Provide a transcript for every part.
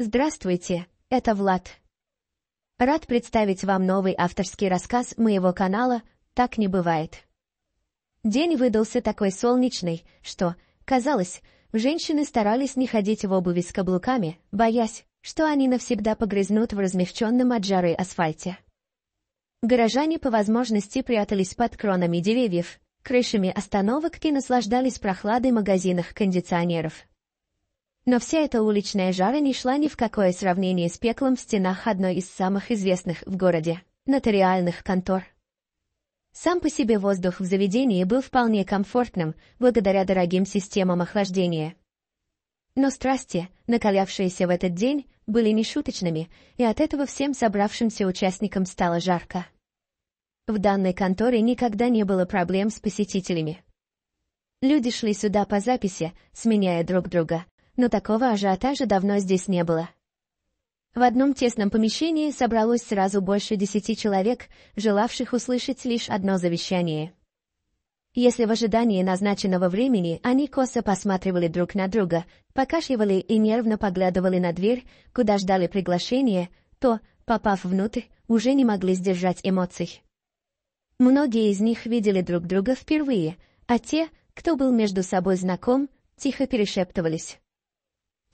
Здравствуйте, это Влад. Рад представить вам новый авторский рассказ моего канала «Так не бывает». День выдался такой солнечный, что, казалось, женщины старались не ходить в обуви с каблуками, боясь, что они навсегда погрызнут в размягченном от жары асфальте. Горожане по возможности прятались под кронами деревьев, крышами остановок и наслаждались прохладой магазинах кондиционеров. Но вся эта уличная жара не шла ни в какое сравнение с пеклом в стенах одной из самых известных в городе – нотариальных контор. Сам по себе воздух в заведении был вполне комфортным, благодаря дорогим системам охлаждения. Но страсти, накалявшиеся в этот день, были нешуточными, и от этого всем собравшимся участникам стало жарко. В данной конторе никогда не было проблем с посетителями. Люди шли сюда по записи, сменяя друг друга, но такого ажиотажа давно здесь не было. В одном тесном помещении собралось сразу больше десяти человек, желавших услышать лишь одно завещание. Если в ожидании назначенного времени они косо посматривали друг на друга, покашливали и нервно поглядывали на дверь, куда ждали приглашения, то, попав внутрь, уже не могли сдержать эмоций. Многие из них видели друг друга впервые, а те, кто был между собой знаком, тихо перешептывались.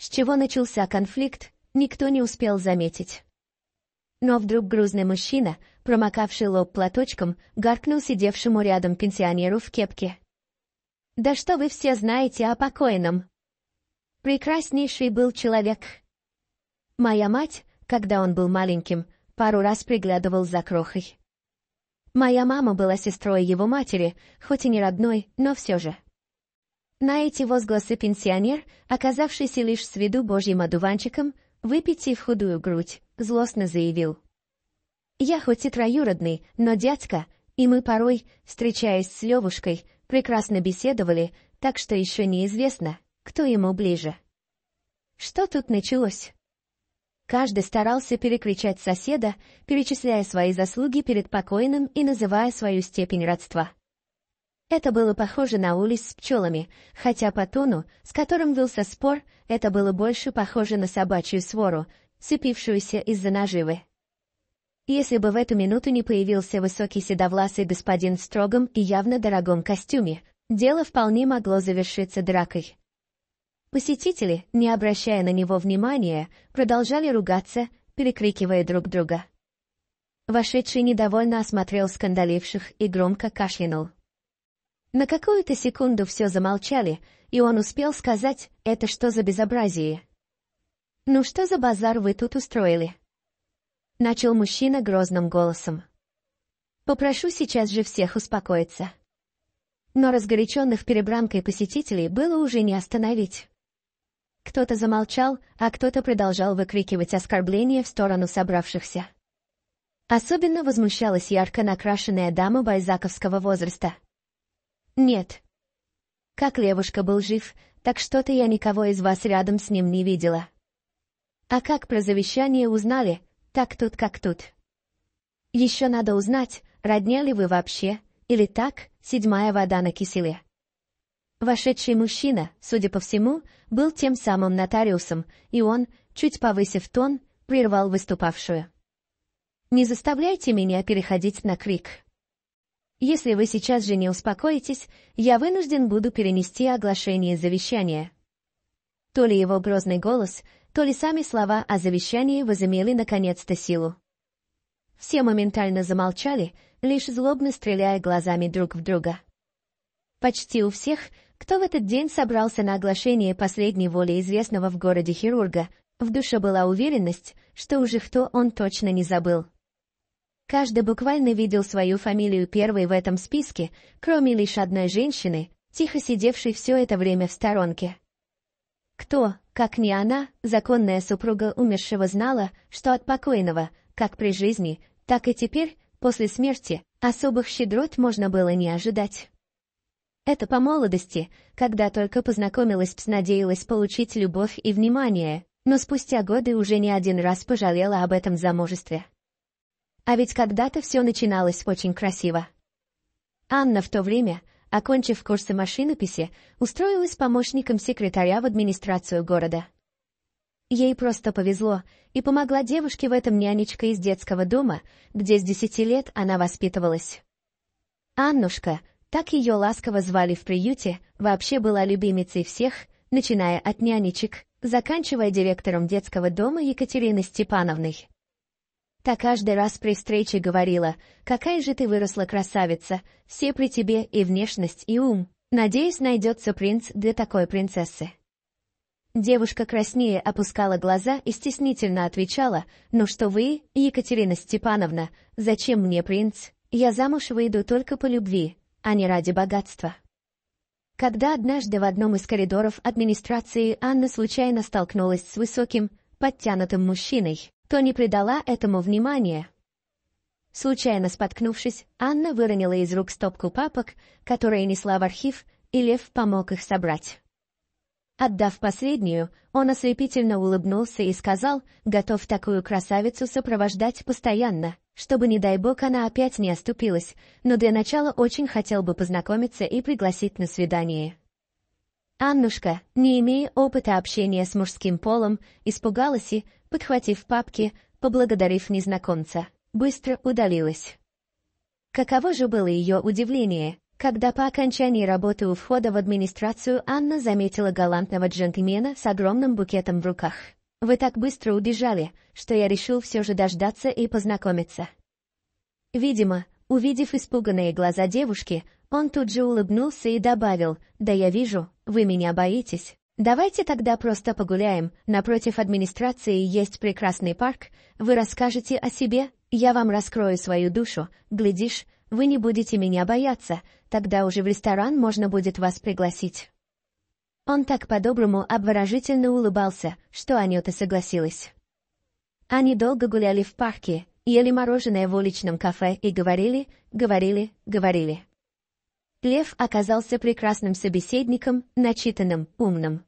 С чего начался конфликт, никто не успел заметить. Но вдруг грузный мужчина, промокавший лоб платочком, гаркнул сидевшему рядом пенсионеру в кепке. «Да что вы все знаете о покойном?» Прекраснейший был человек. Моя мать, когда он был маленьким, пару раз приглядывал за крохой. Моя мама была сестрой его матери, хоть и не родной, но все же. На эти возгласы пенсионер, оказавшийся лишь с виду божьим одуванчиком, выпитив худую грудь, злостно заявил. «Я хоть и троюродный, но дядька, и мы порой, встречаясь с Левушкой, прекрасно беседовали, так что еще неизвестно, кто ему ближе». Что тут началось? Каждый старался перекричать соседа, перечисляя свои заслуги перед покойным и называя свою степень родства. Это было похоже на улиц с пчелами, хотя по тону, с которым вился спор, это было больше похоже на собачью свору, сыпившуюся из-за наживы. Если бы в эту минуту не появился высокий седовласый господин в строгом и явно дорогом костюме, дело вполне могло завершиться дракой. Посетители, не обращая на него внимания, продолжали ругаться, перекрикивая друг друга. Вошедший недовольно осмотрел скандаливших и громко кашлянул. На какую-то секунду все замолчали, и он успел сказать, это что за безобразие. «Ну что за базар вы тут устроили?» Начал мужчина грозным голосом. «Попрошу сейчас же всех успокоиться». Но разгоряченных перебранкой посетителей было уже не остановить. Кто-то замолчал, а кто-то продолжал выкрикивать оскорбления в сторону собравшихся. Особенно возмущалась ярко накрашенная дама байзаковского возраста — «Нет». Как Левушка был жив, так что-то я никого из вас рядом с ним не видела. А как про завещание узнали, так тут как тут. Еще надо узнать, родня ли вы вообще, или так, седьмая вода на киселе. Вошедший мужчина, судя по всему, был тем самым нотариусом, и он, чуть повысив тон, прервал выступавшую. «Не заставляйте меня переходить на крик», если вы сейчас же не успокоитесь, я вынужден буду перенести оглашение завещания». То ли его грозный голос, то ли сами слова о завещании возымели наконец-то силу. Все моментально замолчали, лишь злобно стреляя глазами друг в друга. Почти у всех, кто в этот день собрался на оглашение последней воли известного в городе хирурга, в душе была уверенность, что уже кто он точно не забыл. Каждый буквально видел свою фамилию первой в этом списке, кроме лишь одной женщины, тихо сидевшей все это время в сторонке. Кто, как не она, законная супруга умершего знала, что от покойного, как при жизни, так и теперь, после смерти, особых щедрот можно было не ожидать. Это по молодости, когда только познакомилась с надеялась получить любовь и внимание, но спустя годы уже не один раз пожалела об этом замужестве. А ведь когда-то все начиналось очень красиво. Анна в то время, окончив курсы машинописи, устроилась помощником секретаря в администрацию города. Ей просто повезло, и помогла девушке в этом нянечка из детского дома, где с десяти лет она воспитывалась. Аннушка, так ее ласково звали в приюте, вообще была любимицей всех, начиная от нянечек, заканчивая директором детского дома Екатерины Степановной. Та каждый раз при встрече говорила, «Какая же ты выросла красавица, все при тебе и внешность, и ум. Надеюсь, найдется принц для такой принцессы». Девушка краснее опускала глаза и стеснительно отвечала, «Ну что вы, Екатерина Степановна, зачем мне принц? Я замуж выйду только по любви, а не ради богатства». Когда однажды в одном из коридоров администрации Анна случайно столкнулась с высоким, подтянутым мужчиной, то не придала этому внимания. Случайно споткнувшись, Анна выронила из рук стопку папок, которые несла в архив, и Лев помог их собрать. Отдав последнюю, он ослепительно улыбнулся и сказал, готов такую красавицу сопровождать постоянно, чтобы, не дай бог, она опять не оступилась, но для начала очень хотел бы познакомиться и пригласить на свидание. Аннушка, не имея опыта общения с мужским полом, испугалась и, подхватив папки, поблагодарив незнакомца, быстро удалилась. Каково же было ее удивление, когда по окончании работы у входа в администрацию Анна заметила галантного джентльмена с огромным букетом в руках. «Вы так быстро убежали, что я решил все же дождаться и познакомиться». Видимо, увидев испуганные глаза девушки, он тут же улыбнулся и добавил, «Да я вижу, вы меня боитесь». «Давайте тогда просто погуляем. Напротив администрации есть прекрасный парк. Вы расскажете о себе, я вам раскрою свою душу. Глядишь, вы не будете меня бояться. Тогда уже в ресторан можно будет вас пригласить». Он так по-доброму обворожительно улыбался, что Анюта согласилась. Они долго гуляли в парке, ели мороженое в уличном кафе и говорили, говорили, говорили. Лев оказался прекрасным собеседником, начитанным, умным.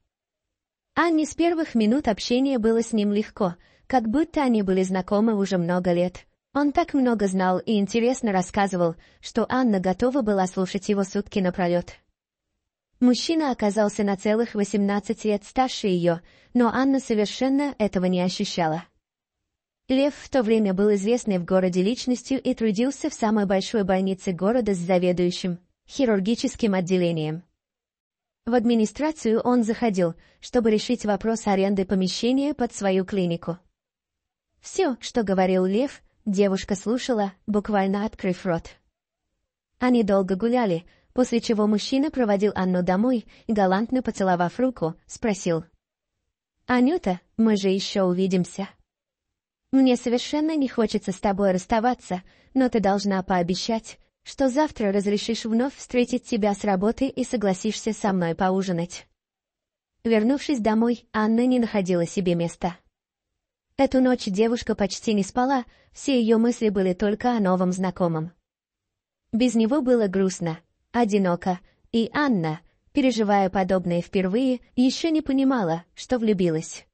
Анне с первых минут общения было с ним легко, как будто они были знакомы уже много лет. Он так много знал и интересно рассказывал, что Анна готова была слушать его сутки напролет. Мужчина оказался на целых 18 лет старше ее, но Анна совершенно этого не ощущала. Лев в то время был известной в городе личностью и трудился в самой большой больнице города с заведующим, хирургическим отделением. В администрацию он заходил, чтобы решить вопрос аренды помещения под свою клинику. Все, что говорил Лев, девушка слушала, буквально открыв рот. Они долго гуляли, после чего мужчина проводил Анну домой и, галантно поцеловав руку, спросил. «Анюта, мы же еще увидимся». «Мне совершенно не хочется с тобой расставаться, но ты должна пообещать, что завтра разрешишь вновь встретить тебя с работы и согласишься со мной поужинать. Вернувшись домой, Анна не находила себе места. Эту ночь девушка почти не спала, все ее мысли были только о новом знакомом. Без него было грустно, одиноко, и Анна, переживая подобное впервые, еще не понимала, что влюбилась.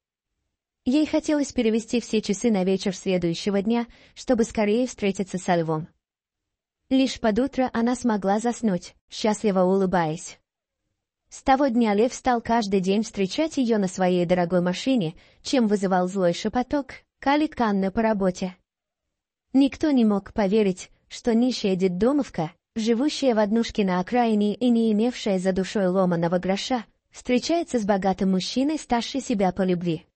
Ей хотелось перевести все часы на вечер следующего дня, чтобы скорее встретиться со львом. Лишь под утро она смогла заснуть, счастливо улыбаясь. С того дня Лев стал каждый день встречать ее на своей дорогой машине, чем вызывал злой шепоток «Калик Анна по работе». Никто не мог поверить, что нищая детдомовка, живущая в однушке на окраине и не имевшая за душой ломаного гроша, встречается с богатым мужчиной, старше себя по любви.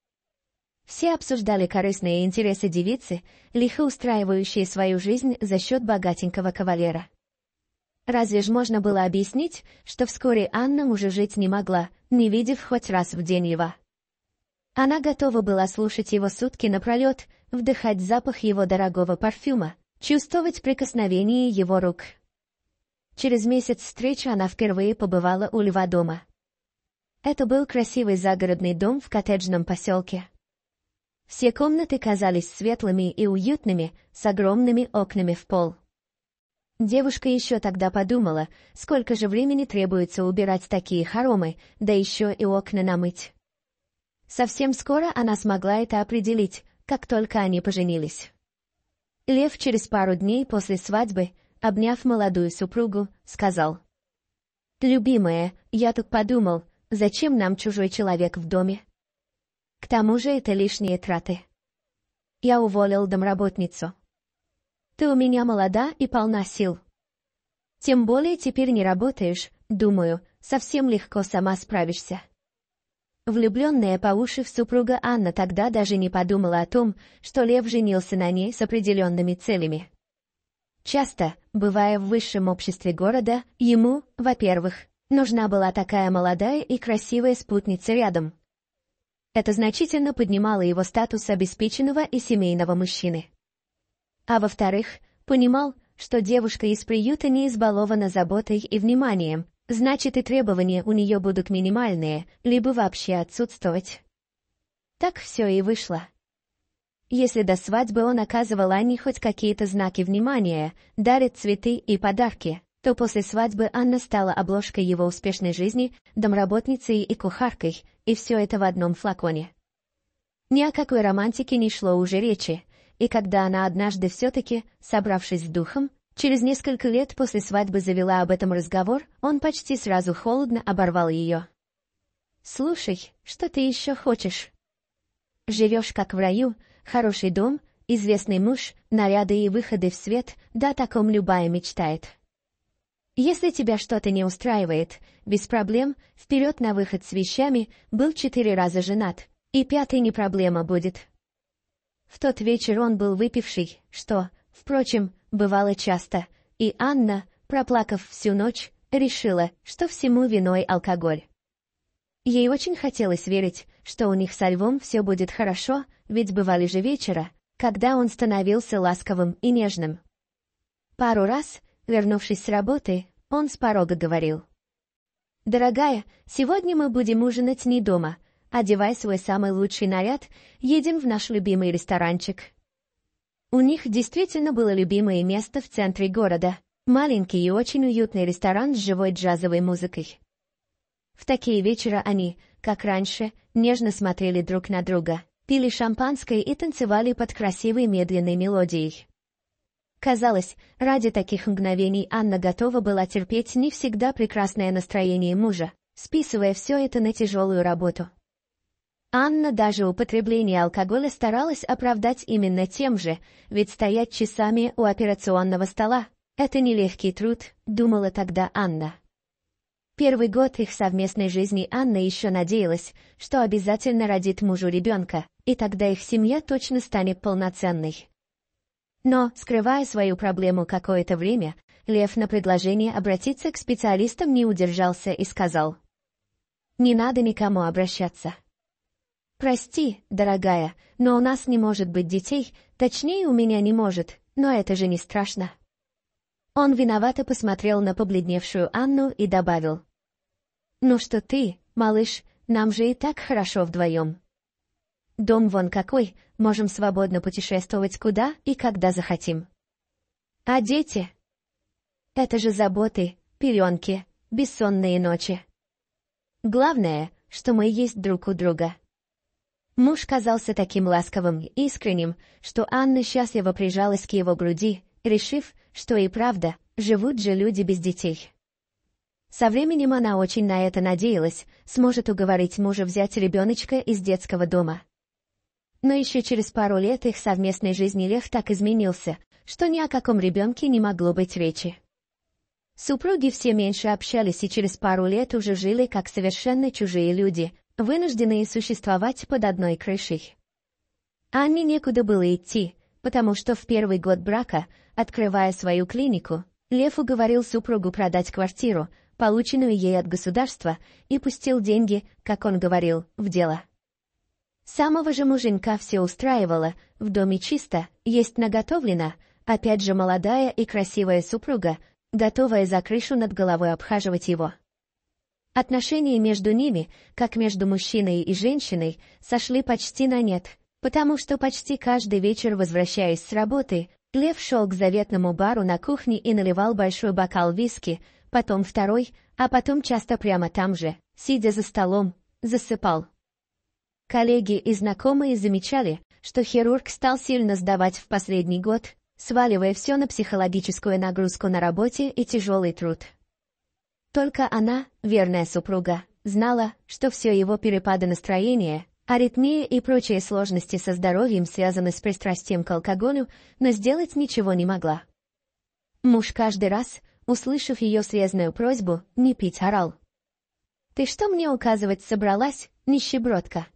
Все обсуждали корыстные интересы девицы, лихо устраивающие свою жизнь за счет богатенького кавалера. Разве ж можно было объяснить, что вскоре Анна уже жить не могла, не видев хоть раз в день его? Она готова была слушать его сутки напролет, вдыхать запах его дорогого парфюма, чувствовать прикосновение его рук. Через месяц встречи она впервые побывала у льва дома. Это был красивый загородный дом в коттеджном поселке. Все комнаты казались светлыми и уютными, с огромными окнами в пол. Девушка еще тогда подумала, сколько же времени требуется убирать такие хоромы, да еще и окна намыть. Совсем скоро она смогла это определить, как только они поженились. Лев через пару дней после свадьбы, обняв молодую супругу, сказал. «Любимая, я тут подумал, зачем нам чужой человек в доме?» К тому же это лишние траты. Я уволил домработницу. Ты у меня молода и полна сил. Тем более теперь не работаешь, думаю, совсем легко сама справишься. Влюбленная по уши в супруга Анна тогда даже не подумала о том, что Лев женился на ней с определенными целями. Часто, бывая в высшем обществе города, ему, во-первых, нужна была такая молодая и красивая спутница рядом, это значительно поднимало его статус обеспеченного и семейного мужчины. А во-вторых, понимал, что девушка из приюта не избалована заботой и вниманием, значит и требования у нее будут минимальные, либо вообще отсутствовать. Так все и вышло. Если до свадьбы он оказывал Анне хоть какие-то знаки внимания, дарит цветы и подарки, то после свадьбы Анна стала обложкой его успешной жизни, домработницей и кухаркой, и все это в одном флаконе. Ни о какой романтике не шло уже речи, и когда она однажды все-таки, собравшись с духом, через несколько лет после свадьбы завела об этом разговор, он почти сразу холодно оборвал ее. «Слушай, что ты еще хочешь? Живешь как в раю, хороший дом, известный муж, наряды и выходы в свет, да о таком любая мечтает». Если тебя что-то не устраивает, без проблем, вперед на выход с вещами, был четыре раза женат, и пятый не проблема будет. В тот вечер он был выпивший, что, впрочем, бывало часто, и Анна, проплакав всю ночь, решила, что всему виной алкоголь. Ей очень хотелось верить, что у них со Львом все будет хорошо, ведь бывали же вечера, когда он становился ласковым и нежным. Пару раз Вернувшись с работы, он с порога говорил. «Дорогая, сегодня мы будем ужинать не дома. Одевай свой самый лучший наряд, едем в наш любимый ресторанчик». У них действительно было любимое место в центре города. Маленький и очень уютный ресторан с живой джазовой музыкой. В такие вечера они, как раньше, нежно смотрели друг на друга, пили шампанское и танцевали под красивой медленной мелодией. Казалось, ради таких мгновений Анна готова была терпеть не всегда прекрасное настроение мужа, списывая все это на тяжелую работу. Анна даже употребление алкоголя старалась оправдать именно тем же, ведь стоять часами у операционного стола — это нелегкий труд, думала тогда Анна. Первый год их совместной жизни Анна еще надеялась, что обязательно родит мужу ребенка, и тогда их семья точно станет полноценной. Но, скрывая свою проблему какое-то время, Лев на предложение обратиться к специалистам не удержался и сказал. «Не надо никому обращаться. «Прости, дорогая, но у нас не может быть детей, точнее, у меня не может, но это же не страшно». Он виновато посмотрел на побледневшую Анну и добавил. «Ну что ты, малыш, нам же и так хорошо вдвоем». Дом вон какой, можем свободно путешествовать куда и когда захотим. А дети? Это же заботы, пеленки, бессонные ночи. Главное, что мы есть друг у друга. Муж казался таким ласковым и искренним, что Анна счастливо прижалась к его груди, решив, что и правда, живут же люди без детей. Со временем она очень на это надеялась, сможет уговорить мужа взять ребеночка из детского дома. Но еще через пару лет их совместной жизни Лев так изменился, что ни о каком ребенке не могло быть речи. Супруги все меньше общались и через пару лет уже жили как совершенно чужие люди, вынужденные существовать под одной крышей. Анне некуда было идти, потому что в первый год брака, открывая свою клинику, Лев уговорил супругу продать квартиру, полученную ей от государства, и пустил деньги, как он говорил, в дело. Самого же муженька все устраивало, в доме чисто, есть наготовлено, опять же молодая и красивая супруга, готовая за крышу над головой обхаживать его. Отношения между ними, как между мужчиной и женщиной, сошли почти на нет, потому что почти каждый вечер, возвращаясь с работы, Лев шел к заветному бару на кухне и наливал большой бокал виски, потом второй, а потом часто прямо там же, сидя за столом, засыпал. Коллеги и знакомые замечали, что хирург стал сильно сдавать в последний год, сваливая все на психологическую нагрузку на работе и тяжелый труд. Только она, верная супруга, знала, что все его перепады настроения, аритмия и прочие сложности со здоровьем связаны с пристрастием к алкоголю, но сделать ничего не могла. Муж каждый раз, услышав ее срезную просьбу, не пить орал. «Ты что мне указывать собралась, нищебродка?»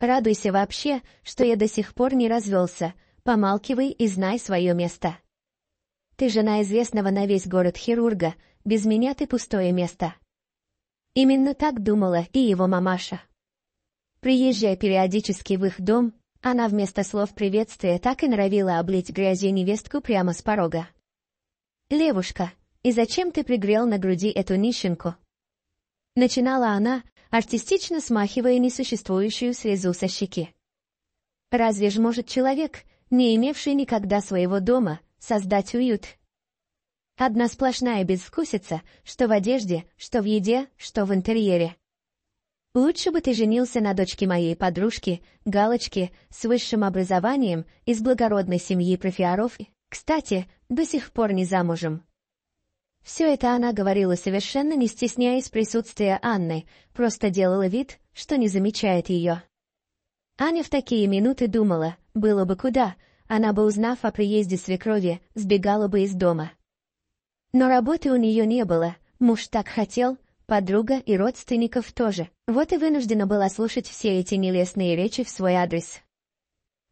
Радуйся вообще, что я до сих пор не развелся, помалкивай и знай свое место. Ты жена известного на весь город хирурга, без меня ты пустое место. Именно так думала и его мамаша. Приезжая периодически в их дом, она вместо слов приветствия так и норовила облить грязью невестку прямо с порога. «Левушка, и зачем ты пригрел на груди эту нищенку?» Начинала она, артистично смахивая несуществующую срезу со щеки. Разве ж может человек, не имевший никогда своего дома, создать уют? Одна сплошная безвкусица, что в одежде, что в еде, что в интерьере. Лучше бы ты женился на дочке моей подружки, Галочке, с высшим образованием, из благородной семьи профиоров. Кстати, до сих пор не замужем. Все это она говорила совершенно не стесняясь присутствия Анны, просто делала вид, что не замечает ее. Аня в такие минуты думала, было бы куда, она бы, узнав о приезде свекрови, сбегала бы из дома. Но работы у нее не было, муж так хотел, подруга и родственников тоже, вот и вынуждена была слушать все эти нелестные речи в свой адрес.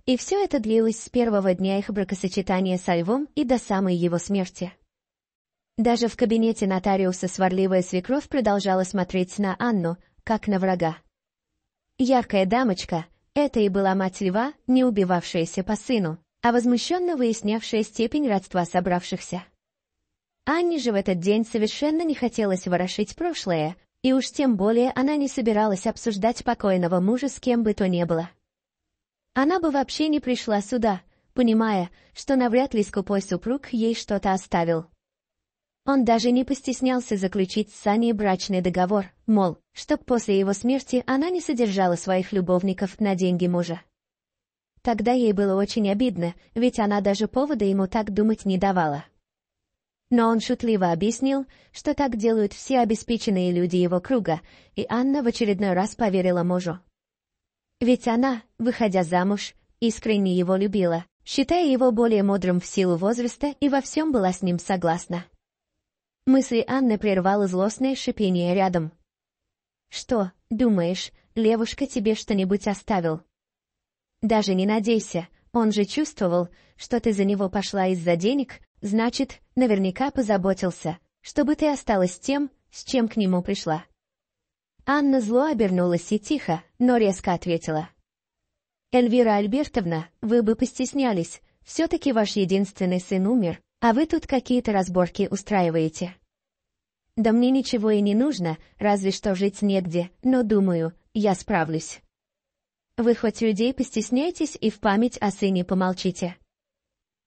И все это длилось с первого дня их бракосочетания со Львом и до самой его смерти. Даже в кабинете нотариуса сварливая свекровь продолжала смотреть на Анну, как на врага. Яркая дамочка, это и была мать льва, не убивавшаяся по сыну, а возмущенно выяснявшая степень родства собравшихся. Анне же в этот день совершенно не хотелось ворошить прошлое, и уж тем более она не собиралась обсуждать покойного мужа с кем бы то ни было. Она бы вообще не пришла сюда, понимая, что навряд ли скупой супруг ей что-то оставил. Он даже не постеснялся заключить с Саней брачный договор, мол, чтоб после его смерти она не содержала своих любовников на деньги мужа. Тогда ей было очень обидно, ведь она даже повода ему так думать не давала. Но он шутливо объяснил, что так делают все обеспеченные люди его круга, и Анна в очередной раз поверила мужу. Ведь она, выходя замуж, искренне его любила, считая его более мудрым в силу возраста и во всем была с ним согласна. Мысли Анны прервало злостное шипение рядом. «Что, думаешь, левушка тебе что-нибудь оставил?» «Даже не надейся, он же чувствовал, что ты за него пошла из-за денег, значит, наверняка позаботился, чтобы ты осталась тем, с чем к нему пришла». Анна зло обернулась и тихо, но резко ответила. «Эльвира Альбертовна, вы бы постеснялись, все-таки ваш единственный сын умер, а вы тут какие-то разборки устраиваете. Да мне ничего и не нужно, разве что жить негде, но думаю, я справлюсь. Вы хоть людей постесняйтесь и в память о сыне помолчите.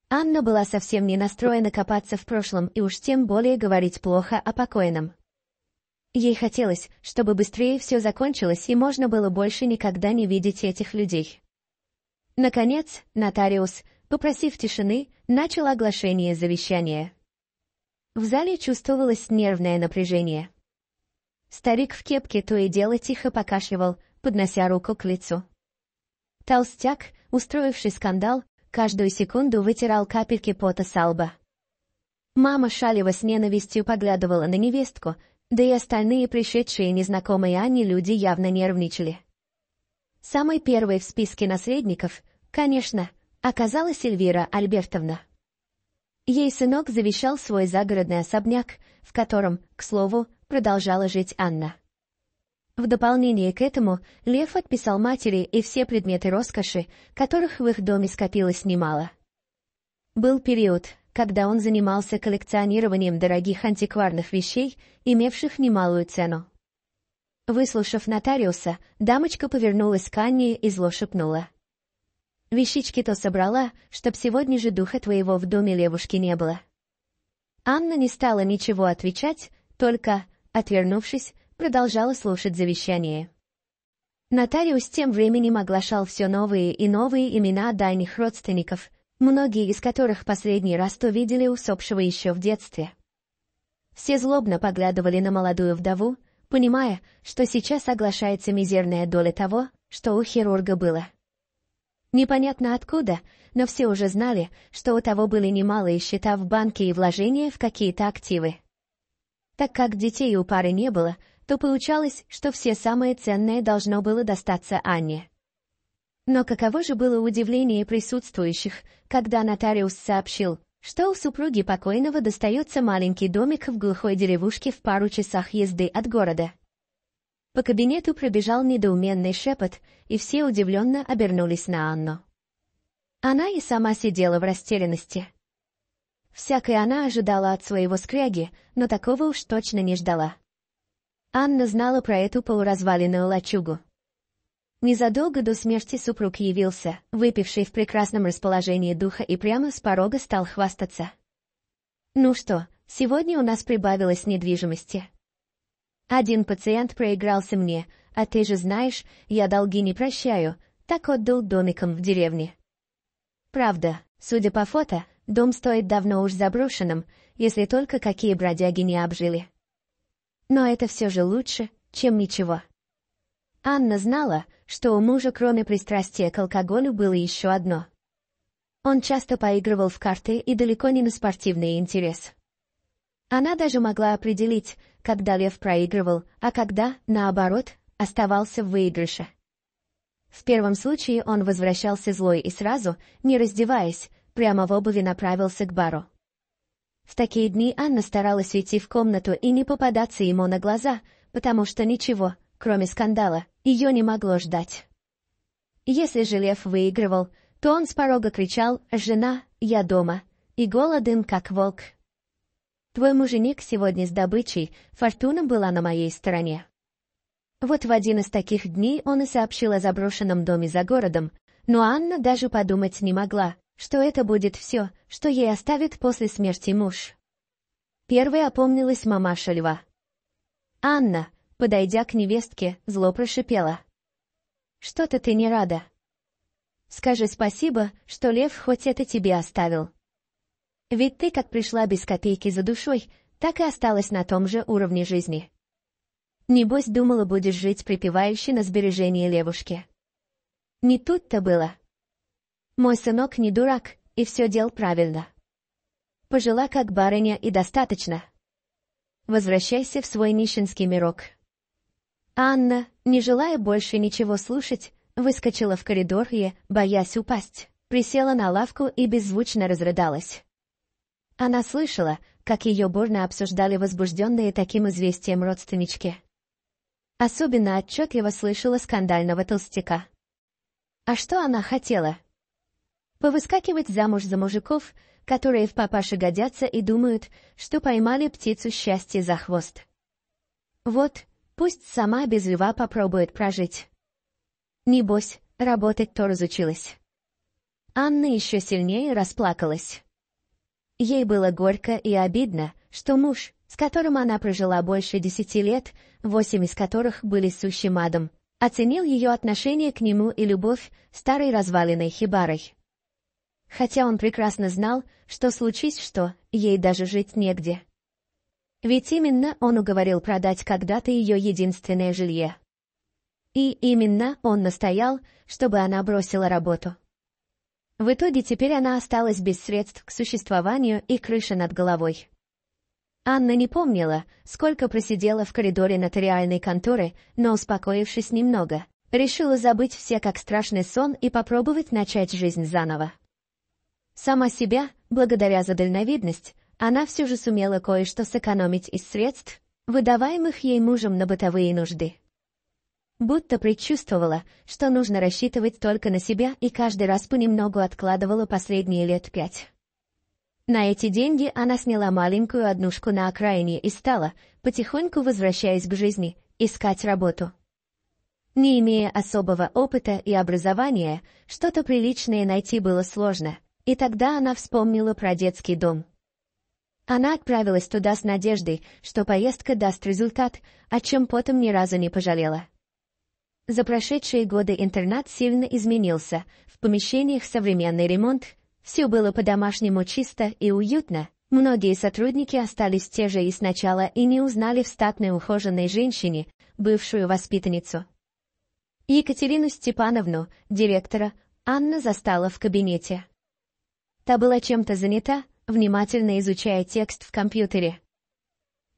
Анна была совсем не настроена копаться в прошлом и уж тем более говорить плохо о покойном. Ей хотелось, чтобы быстрее все закончилось и можно было больше никогда не видеть этих людей. Наконец, нотариус, попросив тишины, начал оглашение завещания. В зале чувствовалось нервное напряжение. Старик в кепке то и дело тихо покашливал, поднося руку к лицу. Толстяк, устроивший скандал, каждую секунду вытирал капельки пота с алба. Мама Шалева с ненавистью поглядывала на невестку, да и остальные пришедшие незнакомые Анне люди явно нервничали. Самой первой в списке наследников, конечно, оказалась Эльвира Альбертовна. Ей сынок завещал свой загородный особняк, в котором, к слову, продолжала жить Анна. В дополнение к этому Лев отписал матери и все предметы роскоши, которых в их доме скопилось немало. Был период, когда он занимался коллекционированием дорогих антикварных вещей, имевших немалую цену. Выслушав нотариуса, дамочка повернулась к Анне и зло шепнула. Вещички-то собрала, чтоб сегодня же духа твоего в доме левушки не было. Анна не стала ничего отвечать, только, отвернувшись, продолжала слушать завещание. Нотариус тем временем оглашал все новые и новые имена дальних родственников, многие из которых последний раз увидели усопшего еще в детстве. Все злобно поглядывали на молодую вдову, понимая, что сейчас оглашается мизерная доля того, что у хирурга было. Непонятно откуда, но все уже знали, что у того были немалые счета в банке и вложения в какие-то активы. Так как детей у пары не было, то получалось, что все самое ценное должно было достаться Анне. Но каково же было удивление присутствующих, когда нотариус сообщил, что у супруги покойного достается маленький домик в глухой деревушке в пару часах езды от города. По кабинету пробежал недоуменный шепот, и все удивленно обернулись на Анну. Она и сама сидела в растерянности. Всякое она ожидала от своего скряги, но такого уж точно не ждала. Анна знала про эту полуразваленную лачугу. Незадолго до смерти супруг явился, выпивший в прекрасном расположении духа и прямо с порога стал хвастаться. «Ну что, сегодня у нас прибавилось недвижимости», один пациент проигрался мне, а ты же знаешь, я долги не прощаю, так отдал домиком в деревне. Правда, судя по фото, дом стоит давно уж заброшенным, если только какие бродяги не обжили. Но это все же лучше, чем ничего. Анна знала, что у мужа кроме пристрастия к алкоголю было еще одно. Он часто поигрывал в карты и далеко не на спортивный интерес. Она даже могла определить, когда лев проигрывал, а когда, наоборот, оставался в выигрыше. В первом случае он возвращался злой и сразу, не раздеваясь, прямо в обуви направился к бару. В такие дни Анна старалась идти в комнату и не попадаться ему на глаза, потому что ничего, кроме скандала, ее не могло ждать. Если же Лев выигрывал, то он с порога кричал «Жена, я дома!» и голоден, как волк. Твой муженик сегодня с добычей, фортуна была на моей стороне». Вот в один из таких дней он и сообщил о заброшенном доме за городом, но Анна даже подумать не могла, что это будет все, что ей оставит после смерти муж. Первой опомнилась мамаша льва. Анна, подойдя к невестке, зло прошипела. «Что-то ты не рада. Скажи спасибо, что лев хоть это тебе оставил». Ведь ты как пришла без копейки за душой, так и осталась на том же уровне жизни. Небось, думала, будешь жить припевающей на сбережении левушки. Не тут-то было. Мой сынок не дурак, и все дел правильно. Пожила как барыня и достаточно. Возвращайся в свой нищенский мирок. Анна, не желая больше ничего слушать, выскочила в коридор и, боясь упасть, присела на лавку и беззвучно разрыдалась. Она слышала, как ее бурно обсуждали возбужденные таким известием родственнички. Особенно отчетливо слышала скандального толстяка. А что она хотела? Повыскакивать замуж за мужиков, которые в папаше годятся и думают, что поймали птицу счастья за хвост. Вот, пусть сама без льва попробует прожить. Небось, работать то разучилась. Анна еще сильнее расплакалась. Ей было горько и обидно, что муж, с которым она прожила больше десяти лет, восемь из которых были сущим адом, оценил ее отношение к нему и любовь старой разваленной хибарой. Хотя он прекрасно знал, что случись что, ей даже жить негде. Ведь именно он уговорил продать когда-то ее единственное жилье. И именно он настоял, чтобы она бросила работу. В итоге теперь она осталась без средств к существованию и крыши над головой. Анна не помнила, сколько просидела в коридоре нотариальной конторы, но, успокоившись немного, решила забыть все как страшный сон и попробовать начать жизнь заново. Сама себя, благодаря за дальновидность, она все же сумела кое-что сэкономить из средств, выдаваемых ей мужем на бытовые нужды. Будто предчувствовала, что нужно рассчитывать только на себя и каждый раз понемногу откладывала последние лет пять. На эти деньги она сняла маленькую однушку на окраине и стала, потихоньку возвращаясь к жизни, искать работу. Не имея особого опыта и образования, что-то приличное найти было сложно, и тогда она вспомнила про детский дом. Она отправилась туда с надеждой, что поездка даст результат, о чем потом ни разу не пожалела. За прошедшие годы интернат сильно изменился, в помещениях современный ремонт, все было по-домашнему чисто и уютно, многие сотрудники остались те же и сначала и не узнали в статной ухоженной женщине, бывшую воспитанницу. Екатерину Степановну, директора, Анна застала в кабинете. Та была чем-то занята, внимательно изучая текст в компьютере.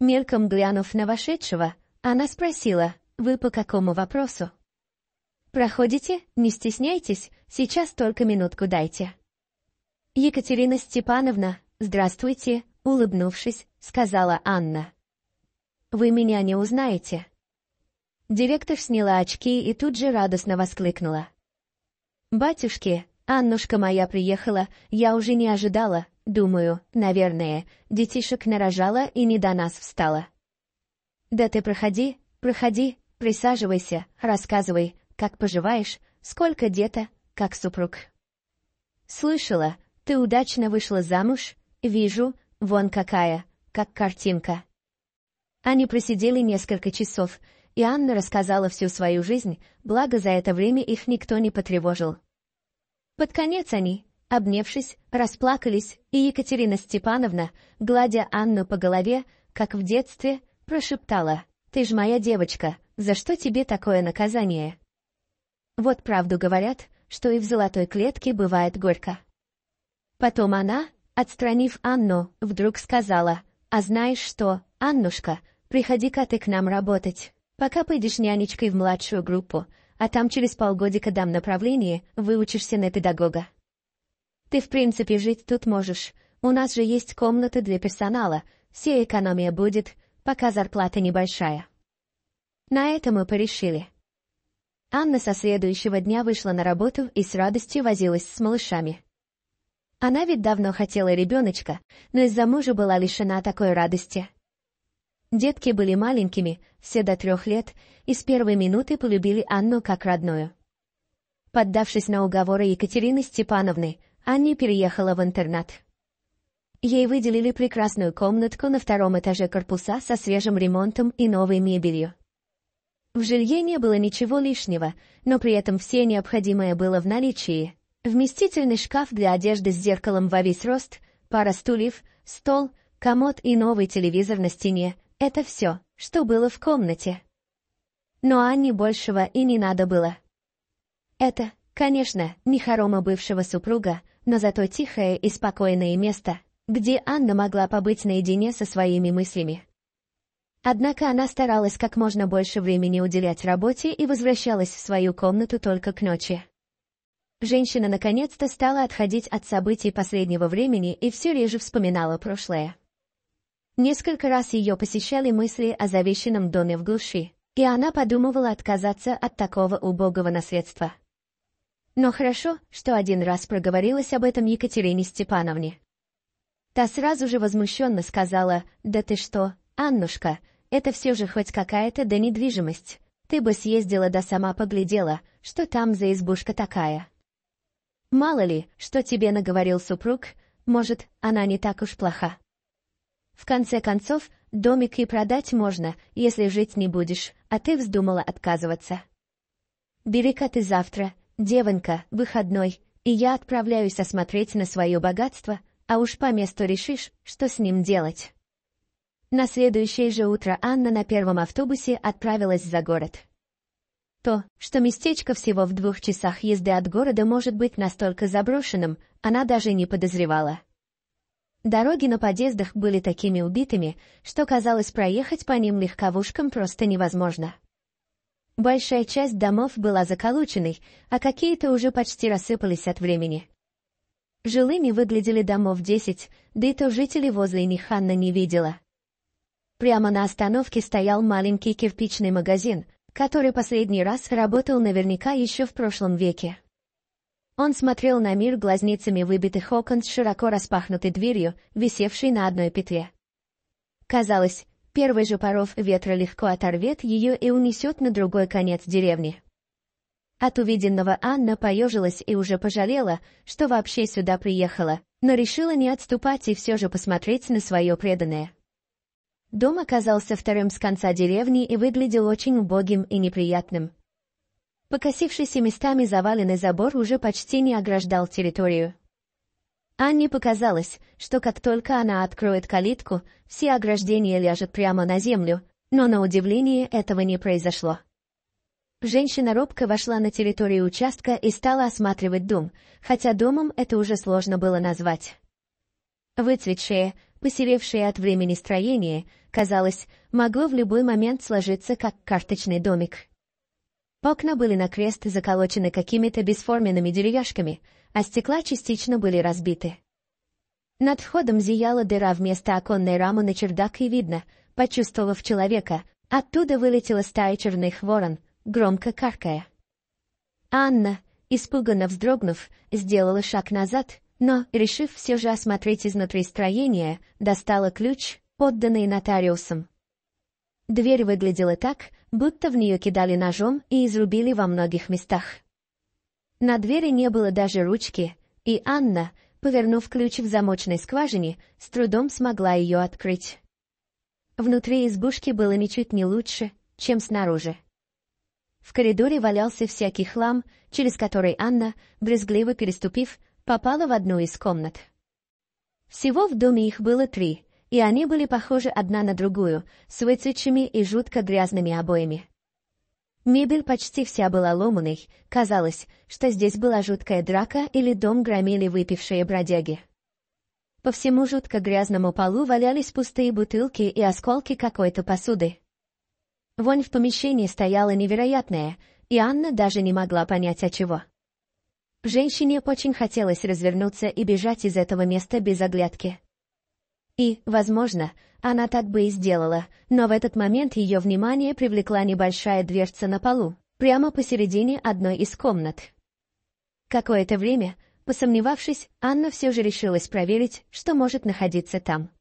Мельком глянув на вошедшего, она спросила, «Вы по какому вопросу?» Проходите, не стесняйтесь, сейчас только минутку дайте. Екатерина Степановна, здравствуйте, улыбнувшись, сказала Анна. Вы меня не узнаете. Директор сняла очки и тут же радостно воскликнула. «Батюшки, Аннушка моя приехала, я уже не ожидала, думаю, наверное, детишек нарожала и не до нас встала». «Да ты проходи, проходи, присаживайся, рассказывай, как поживаешь? Сколько дета? Как супруг?» «Слышала, ты удачно вышла замуж? Вижу, вон какая, как картинка». Они просидели несколько часов, и Анна рассказала всю свою жизнь, благо за это время их никто не потревожил. Под конец они, обнявшись, расплакались, и Екатерина Степановна, гладя Анну по голове, как в детстве, прошептала, «Ты ж моя девочка, за что тебе такое наказание?» Вот правду говорят, что и в золотой клетке бывает горько. Потом она, отстранив Анну, вдруг сказала, «А знаешь что, Аннушка, приходи-ка ты к нам работать. Пока пойдешь нянечкой в младшую группу, а там через полгодика дам направление, выучишься на педагога. Ты в принципе жить тут можешь, у нас же есть комнаты для персонала, все экономия будет, пока зарплата небольшая». На этом мы порешили. Анна со следующего дня вышла на работу и с радостью возилась с малышами. Она ведь давно хотела ребеночка, но из-за мужа была лишена такой радости. Детки были маленькими, все до трех лет, и с первой минуты полюбили Анну как родную. Поддавшись на уговоры Екатерины Степановны, Анне переехала в интернат. Ей выделили прекрасную комнатку на втором этаже корпуса со свежим ремонтом и новой мебелью. В жилье не было ничего лишнего, но при этом все необходимое было в наличии. Вместительный шкаф для одежды с зеркалом во весь рост, пара стульев, стол, комод и новый телевизор на стене — это все, что было в комнате. Но Анне большего и не надо было. Это, конечно, не хорома бывшего супруга, но зато тихое и спокойное место, где Анна могла побыть наедине со своими мыслями. Однако она старалась как можно больше времени уделять работе и возвращалась в свою комнату только к ночи. Женщина наконец-то стала отходить от событий последнего времени и все реже вспоминала прошлое. Несколько раз ее посещали мысли о завещанном доме в глуши, и она подумывала отказаться от такого убогого наследства. Но хорошо, что один раз проговорилась об этом Екатерине Степановне. Та сразу же возмущенно сказала «Да ты что, Аннушка, это все же хоть какая-то да недвижимость. Ты бы съездила да сама поглядела, что там за избушка такая. Мало ли, что тебе наговорил супруг, может, она не так уж плоха. В конце концов, домик и продать можно, если жить не будешь, а ты вздумала отказываться. Бери-ка ты завтра, девонька, выходной, и я отправляюсь осмотреть на свое богатство, а уж по месту решишь, что с ним делать. На следующее же утро Анна на первом автобусе отправилась за город. То, что местечко всего в двух часах езды от города может быть настолько заброшенным, она даже не подозревала. Дороги на подъездах были такими убитыми, что казалось проехать по ним легковушкам просто невозможно. Большая часть домов была заколоченной, а какие-то уже почти рассыпались от времени. Жилыми выглядели домов десять, да и то жителей возле них Анна не видела. Прямо на остановке стоял маленький кирпичный магазин, который последний раз работал наверняка еще в прошлом веке. Он смотрел на мир глазницами выбитых окон с широко распахнутой дверью, висевшей на одной петле. Казалось, первый же поров ветра легко оторвет ее и унесет на другой конец деревни. От увиденного Анна поежилась и уже пожалела, что вообще сюда приехала, но решила не отступать и все же посмотреть на свое преданное. Дом оказался вторым с конца деревни и выглядел очень убогим и неприятным. Покосившийся местами заваленный забор уже почти не ограждал территорию. Анне показалось, что как только она откроет калитку, все ограждения ляжут прямо на землю, но на удивление этого не произошло. Женщина робко вошла на территорию участка и стала осматривать дом, хотя домом это уже сложно было назвать. Выцветшее поселевшее от времени строение, казалось, могло в любой момент сложиться как карточный домик. Окна были на крест заколочены какими-то бесформенными деревяшками, а стекла частично были разбиты. Над входом зияла дыра вместо оконной рамы на чердак, и видно, почувствовав человека, оттуда вылетела стая черных ворон, громко каркая. Анна, испуганно вздрогнув, сделала шаг назад, но, решив все же осмотреть изнутри строения, достала ключ, отданный нотариусом. Дверь выглядела так, будто в нее кидали ножом и изрубили во многих местах. На двери не было даже ручки, и Анна, повернув ключ в замочной скважине, с трудом смогла ее открыть. Внутри избушки было ничуть не лучше, чем снаружи. В коридоре валялся всякий хлам, через который Анна, брезгливо переступив, попала в одну из комнат. Всего в доме их было три, и они были похожи одна на другую, с выцветшими и жутко грязными обоями. Мебель почти вся была ломаной, казалось, что здесь была жуткая драка или дом громили выпившие бродяги. По всему жутко грязному полу валялись пустые бутылки и осколки какой-то посуды. Вонь в помещении стояла невероятная, и Анна даже не могла понять от чего. Женщине очень хотелось развернуться и бежать из этого места без оглядки. И, возможно, она так бы и сделала, но в этот момент ее внимание привлекла небольшая дверца на полу, прямо посередине одной из комнат. Какое-то время, посомневавшись, Анна все же решилась проверить, что может находиться там.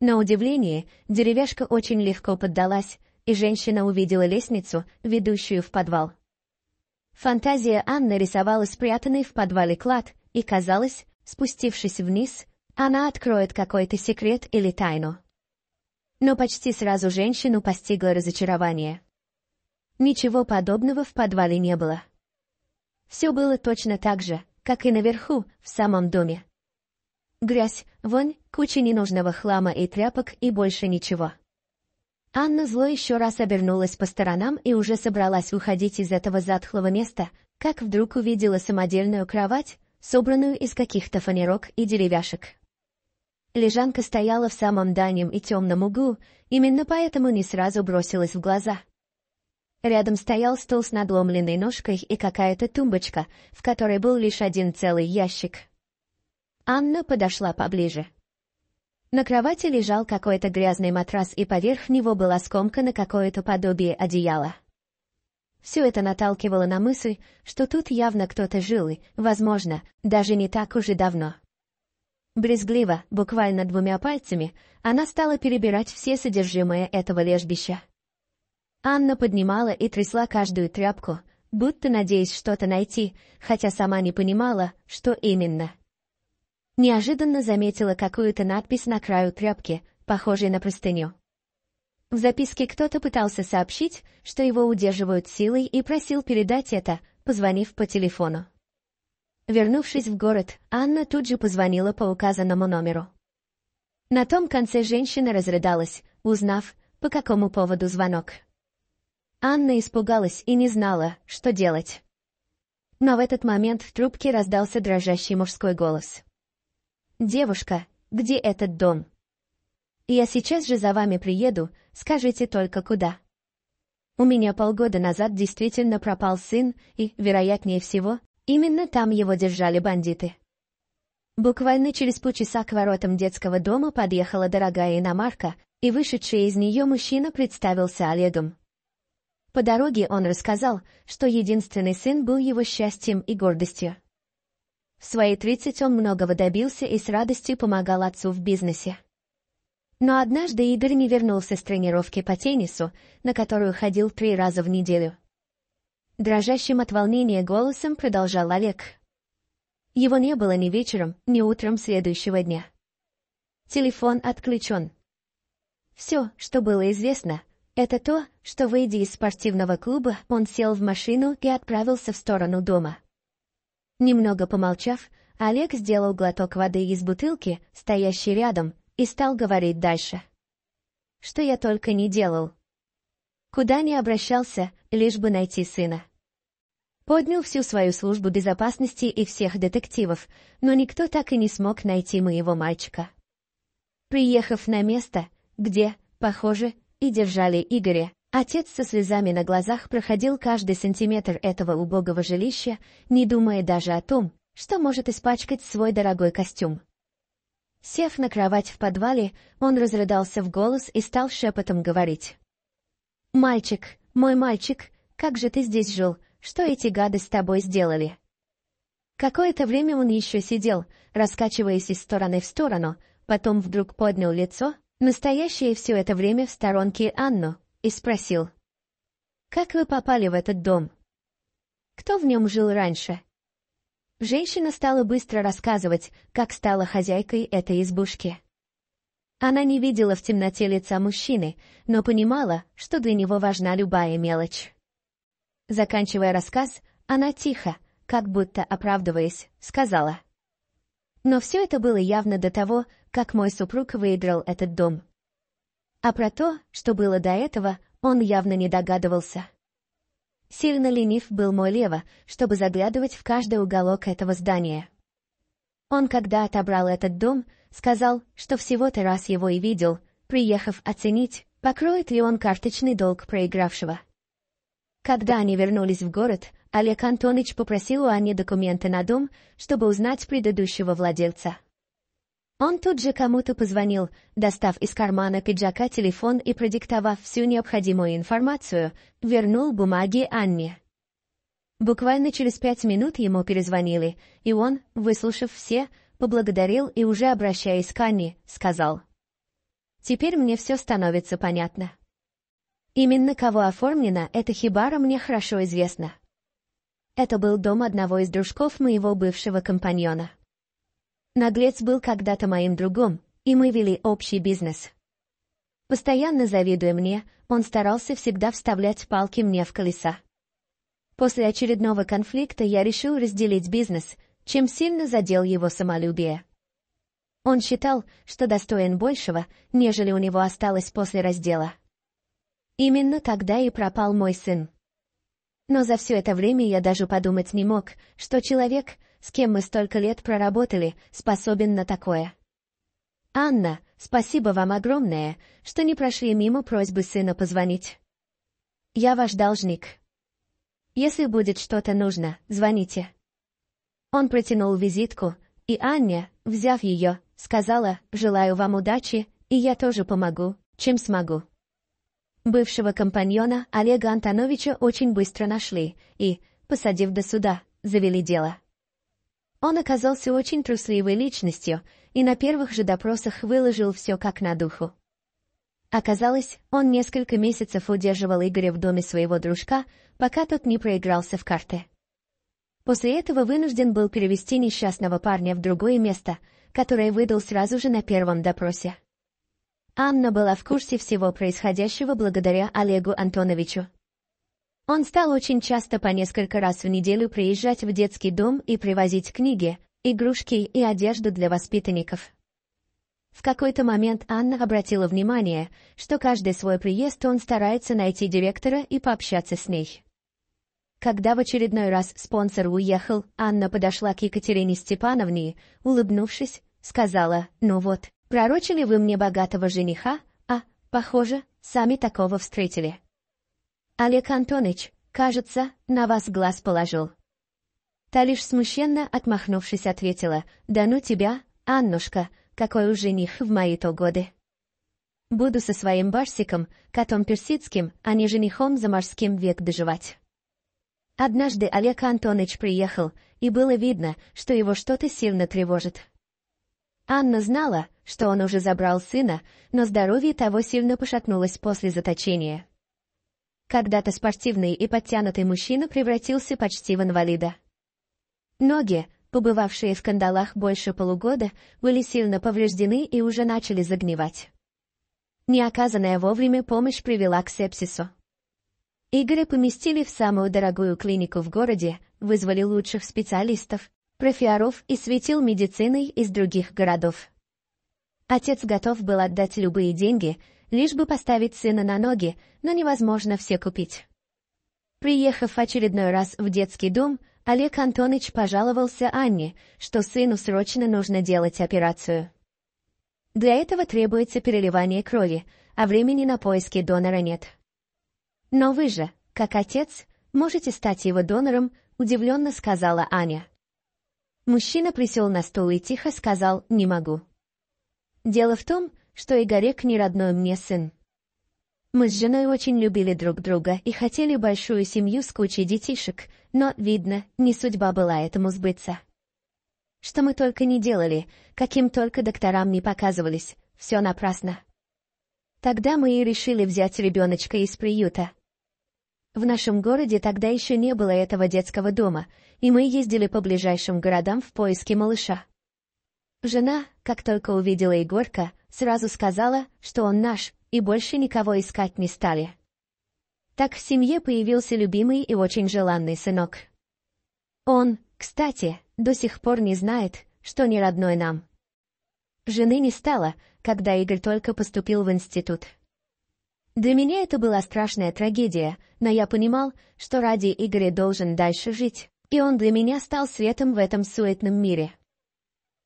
На удивление, деревяшка очень легко поддалась, и женщина увидела лестницу, ведущую в подвал. Фантазия Анны рисовала спрятанный в подвале клад, и казалось, спустившись вниз, она откроет какой-то секрет или тайну. Но почти сразу женщину постигло разочарование. Ничего подобного в подвале не было. Все было точно так же, как и наверху, в самом доме. Грязь, вонь, куча ненужного хлама и тряпок и больше ничего. Анна зло еще раз обернулась по сторонам и уже собралась выходить из этого затхлого места, как вдруг увидела самодельную кровать, собранную из каких-то фанерок и деревяшек. Лежанка стояла в самом дальнем и темном углу, именно поэтому не сразу бросилась в глаза. Рядом стоял стол с надломленной ножкой и какая-то тумбочка, в которой был лишь один целый ящик. Анна подошла поближе. На кровати лежал какой-то грязный матрас, и поверх него была скомкана какое-то подобие одеяла. Все это наталкивало на мысль, что тут явно кто-то жил и, возможно, даже не так уже давно. Брезгливо, буквально двумя пальцами, она стала перебирать все содержимое этого лежбища. Анна поднимала и трясла каждую тряпку, будто надеясь что-то найти, хотя сама не понимала, что именно. Неожиданно заметила какую-то надпись на краю тряпки, похожей на простыню. В записке кто-то пытался сообщить, что его удерживают силой и просил передать это, позвонив по телефону. Вернувшись в город, Анна тут же позвонила по указанному номеру. На том конце женщина разрыдалась, узнав, по какому поводу звонок. Анна испугалась и не знала, что делать. Но в этот момент в трубке раздался дрожащий мужской голос. «Девушка, где этот дом?» «Я сейчас же за вами приеду, скажите только куда». У меня полгода назад действительно пропал сын, и, вероятнее всего, именно там его держали бандиты. Буквально через полчаса к воротам детского дома подъехала дорогая иномарка, и вышедший из нее мужчина представился Олегом. По дороге он рассказал, что единственный сын был его счастьем и гордостью. В свои 30 он многого добился и с радостью помогал отцу в бизнесе. Но однажды Игорь не вернулся с тренировки по теннису, на которую ходил три раза в неделю. Дрожащим от волнения голосом продолжал Олег. Его не было ни вечером, ни утром следующего дня. Телефон отключен. Все, что было известно, это то, что, выйдя из спортивного клуба, он сел в машину и отправился в сторону дома. Немного помолчав, Олег сделал глоток воды из бутылки, стоящей рядом, и стал говорить дальше. Что я только не делал. Куда не обращался, лишь бы найти сына. Поднял всю свою службу безопасности и всех детективов, но никто так и не смог найти моего мальчика. Приехав на место, где, похоже, и держали Игоря, Отец со слезами на глазах проходил каждый сантиметр этого убогого жилища, не думая даже о том, что может испачкать свой дорогой костюм. Сев на кровать в подвале, он разрыдался в голос и стал шепотом говорить. «Мальчик, мой мальчик, как же ты здесь жил? Что эти гады с тобой сделали?» Какое-то время он еще сидел, раскачиваясь из стороны в сторону, потом вдруг поднял лицо, настоящее все это время в сторонке Анну, и спросил. «Как вы попали в этот дом? Кто в нем жил раньше?» Женщина стала быстро рассказывать, как стала хозяйкой этой избушки. Она не видела в темноте лица мужчины, но понимала, что для него важна любая мелочь. Заканчивая рассказ, она тихо, как будто оправдываясь, сказала. Но все это было явно до того, как мой супруг выиграл этот дом. А про то, что было до этого, он явно не догадывался. Сильно ленив был мой лево, чтобы заглядывать в каждый уголок этого здания. Он, когда отобрал этот дом, сказал, что всего-то раз его и видел, приехав оценить, покроет ли он карточный долг проигравшего. Когда они вернулись в город, Олег Антонович попросил у Ани документы на дом, чтобы узнать предыдущего владельца. Он тут же кому-то позвонил, достав из кармана пиджака телефон и продиктовав всю необходимую информацию, вернул бумаги Анне. Буквально через пять минут ему перезвонили, и он, выслушав все, поблагодарил и уже обращаясь к Анне, сказал. «Теперь мне все становится понятно. Именно кого оформлено это хибара мне хорошо известно. Это был дом одного из дружков моего бывшего компаньона. Наглец был когда-то моим другом, и мы вели общий бизнес. Постоянно завидуя мне, он старался всегда вставлять палки мне в колеса. После очередного конфликта я решил разделить бизнес, чем сильно задел его самолюбие. Он считал, что достоин большего, нежели у него осталось после раздела. Именно тогда и пропал мой сын. Но за все это время я даже подумать не мог, что человек, с кем мы столько лет проработали, способен на такое. Анна, спасибо вам огромное, что не прошли мимо просьбы сына позвонить. Я ваш должник. Если будет что-то нужно, звоните. Он протянул визитку, и Анне, взяв ее, сказала, желаю вам удачи, и я тоже помогу, чем смогу. Бывшего компаньона Олега Антоновича очень быстро нашли и, посадив до суда, завели дело. Он оказался очень трусливой личностью и на первых же допросах выложил все как на духу. Оказалось, он несколько месяцев удерживал Игоря в доме своего дружка, пока тот не проигрался в карты. После этого вынужден был перевести несчастного парня в другое место, которое выдал сразу же на первом допросе. Анна была в курсе всего происходящего благодаря Олегу Антоновичу, он стал очень часто по несколько раз в неделю приезжать в детский дом и привозить книги, игрушки и одежду для воспитанников. В какой-то момент Анна обратила внимание, что каждый свой приезд он старается найти директора и пообщаться с ней. Когда в очередной раз спонсор уехал, Анна подошла к Екатерине Степановне, улыбнувшись, сказала, «Ну вот, пророчили вы мне богатого жениха, а, похоже, сами такого встретили». Олег Антонович, кажется, на вас глаз положил. Та лишь смущенно отмахнувшись ответила, «Да ну тебя, Аннушка, какой уж жених в мои-то годы!» Буду со своим барсиком, котом персидским, а не женихом за морским век доживать. Однажды Олег Антонович приехал, и было видно, что его что-то сильно тревожит. Анна знала, что он уже забрал сына, но здоровье того сильно пошатнулось после заточения. Когда-то спортивный и подтянутый мужчина превратился почти в инвалида. Ноги, побывавшие в кандалах больше полугода, были сильно повреждены и уже начали загнивать. Неоказанная вовремя помощь привела к сепсису. Игоря поместили в самую дорогую клинику в городе, вызвали лучших специалистов, профиоров и светил медициной из других городов. Отец готов был отдать любые деньги, лишь бы поставить сына на ноги, но невозможно все купить. Приехав в очередной раз в детский дом, Олег Антонович пожаловался Анне, что сыну срочно нужно делать операцию. Для этого требуется переливание крови, а времени на поиски донора нет. «Но вы же, как отец, можете стать его донором», — удивленно сказала Аня. Мужчина присел на стул и тихо сказал «не могу». Дело в том, что Игорек не родной мне сын. Мы с женой очень любили друг друга и хотели большую семью с кучей детишек, но, видно, не судьба была этому сбыться. Что мы только не делали, каким только докторам не показывались, все напрасно. Тогда мы и решили взять ребеночка из приюта. В нашем городе тогда еще не было этого детского дома, и мы ездили по ближайшим городам в поиске малыша. Жена, как только увидела Егорка, сразу сказала, что он наш, и больше никого искать не стали. Так в семье появился любимый и очень желанный сынок. Он, кстати, до сих пор не знает, что не родной нам. Жены не стало, когда Игорь только поступил в институт. Для меня это была страшная трагедия, но я понимал, что ради Игоря должен дальше жить, и он для меня стал светом в этом суетном мире.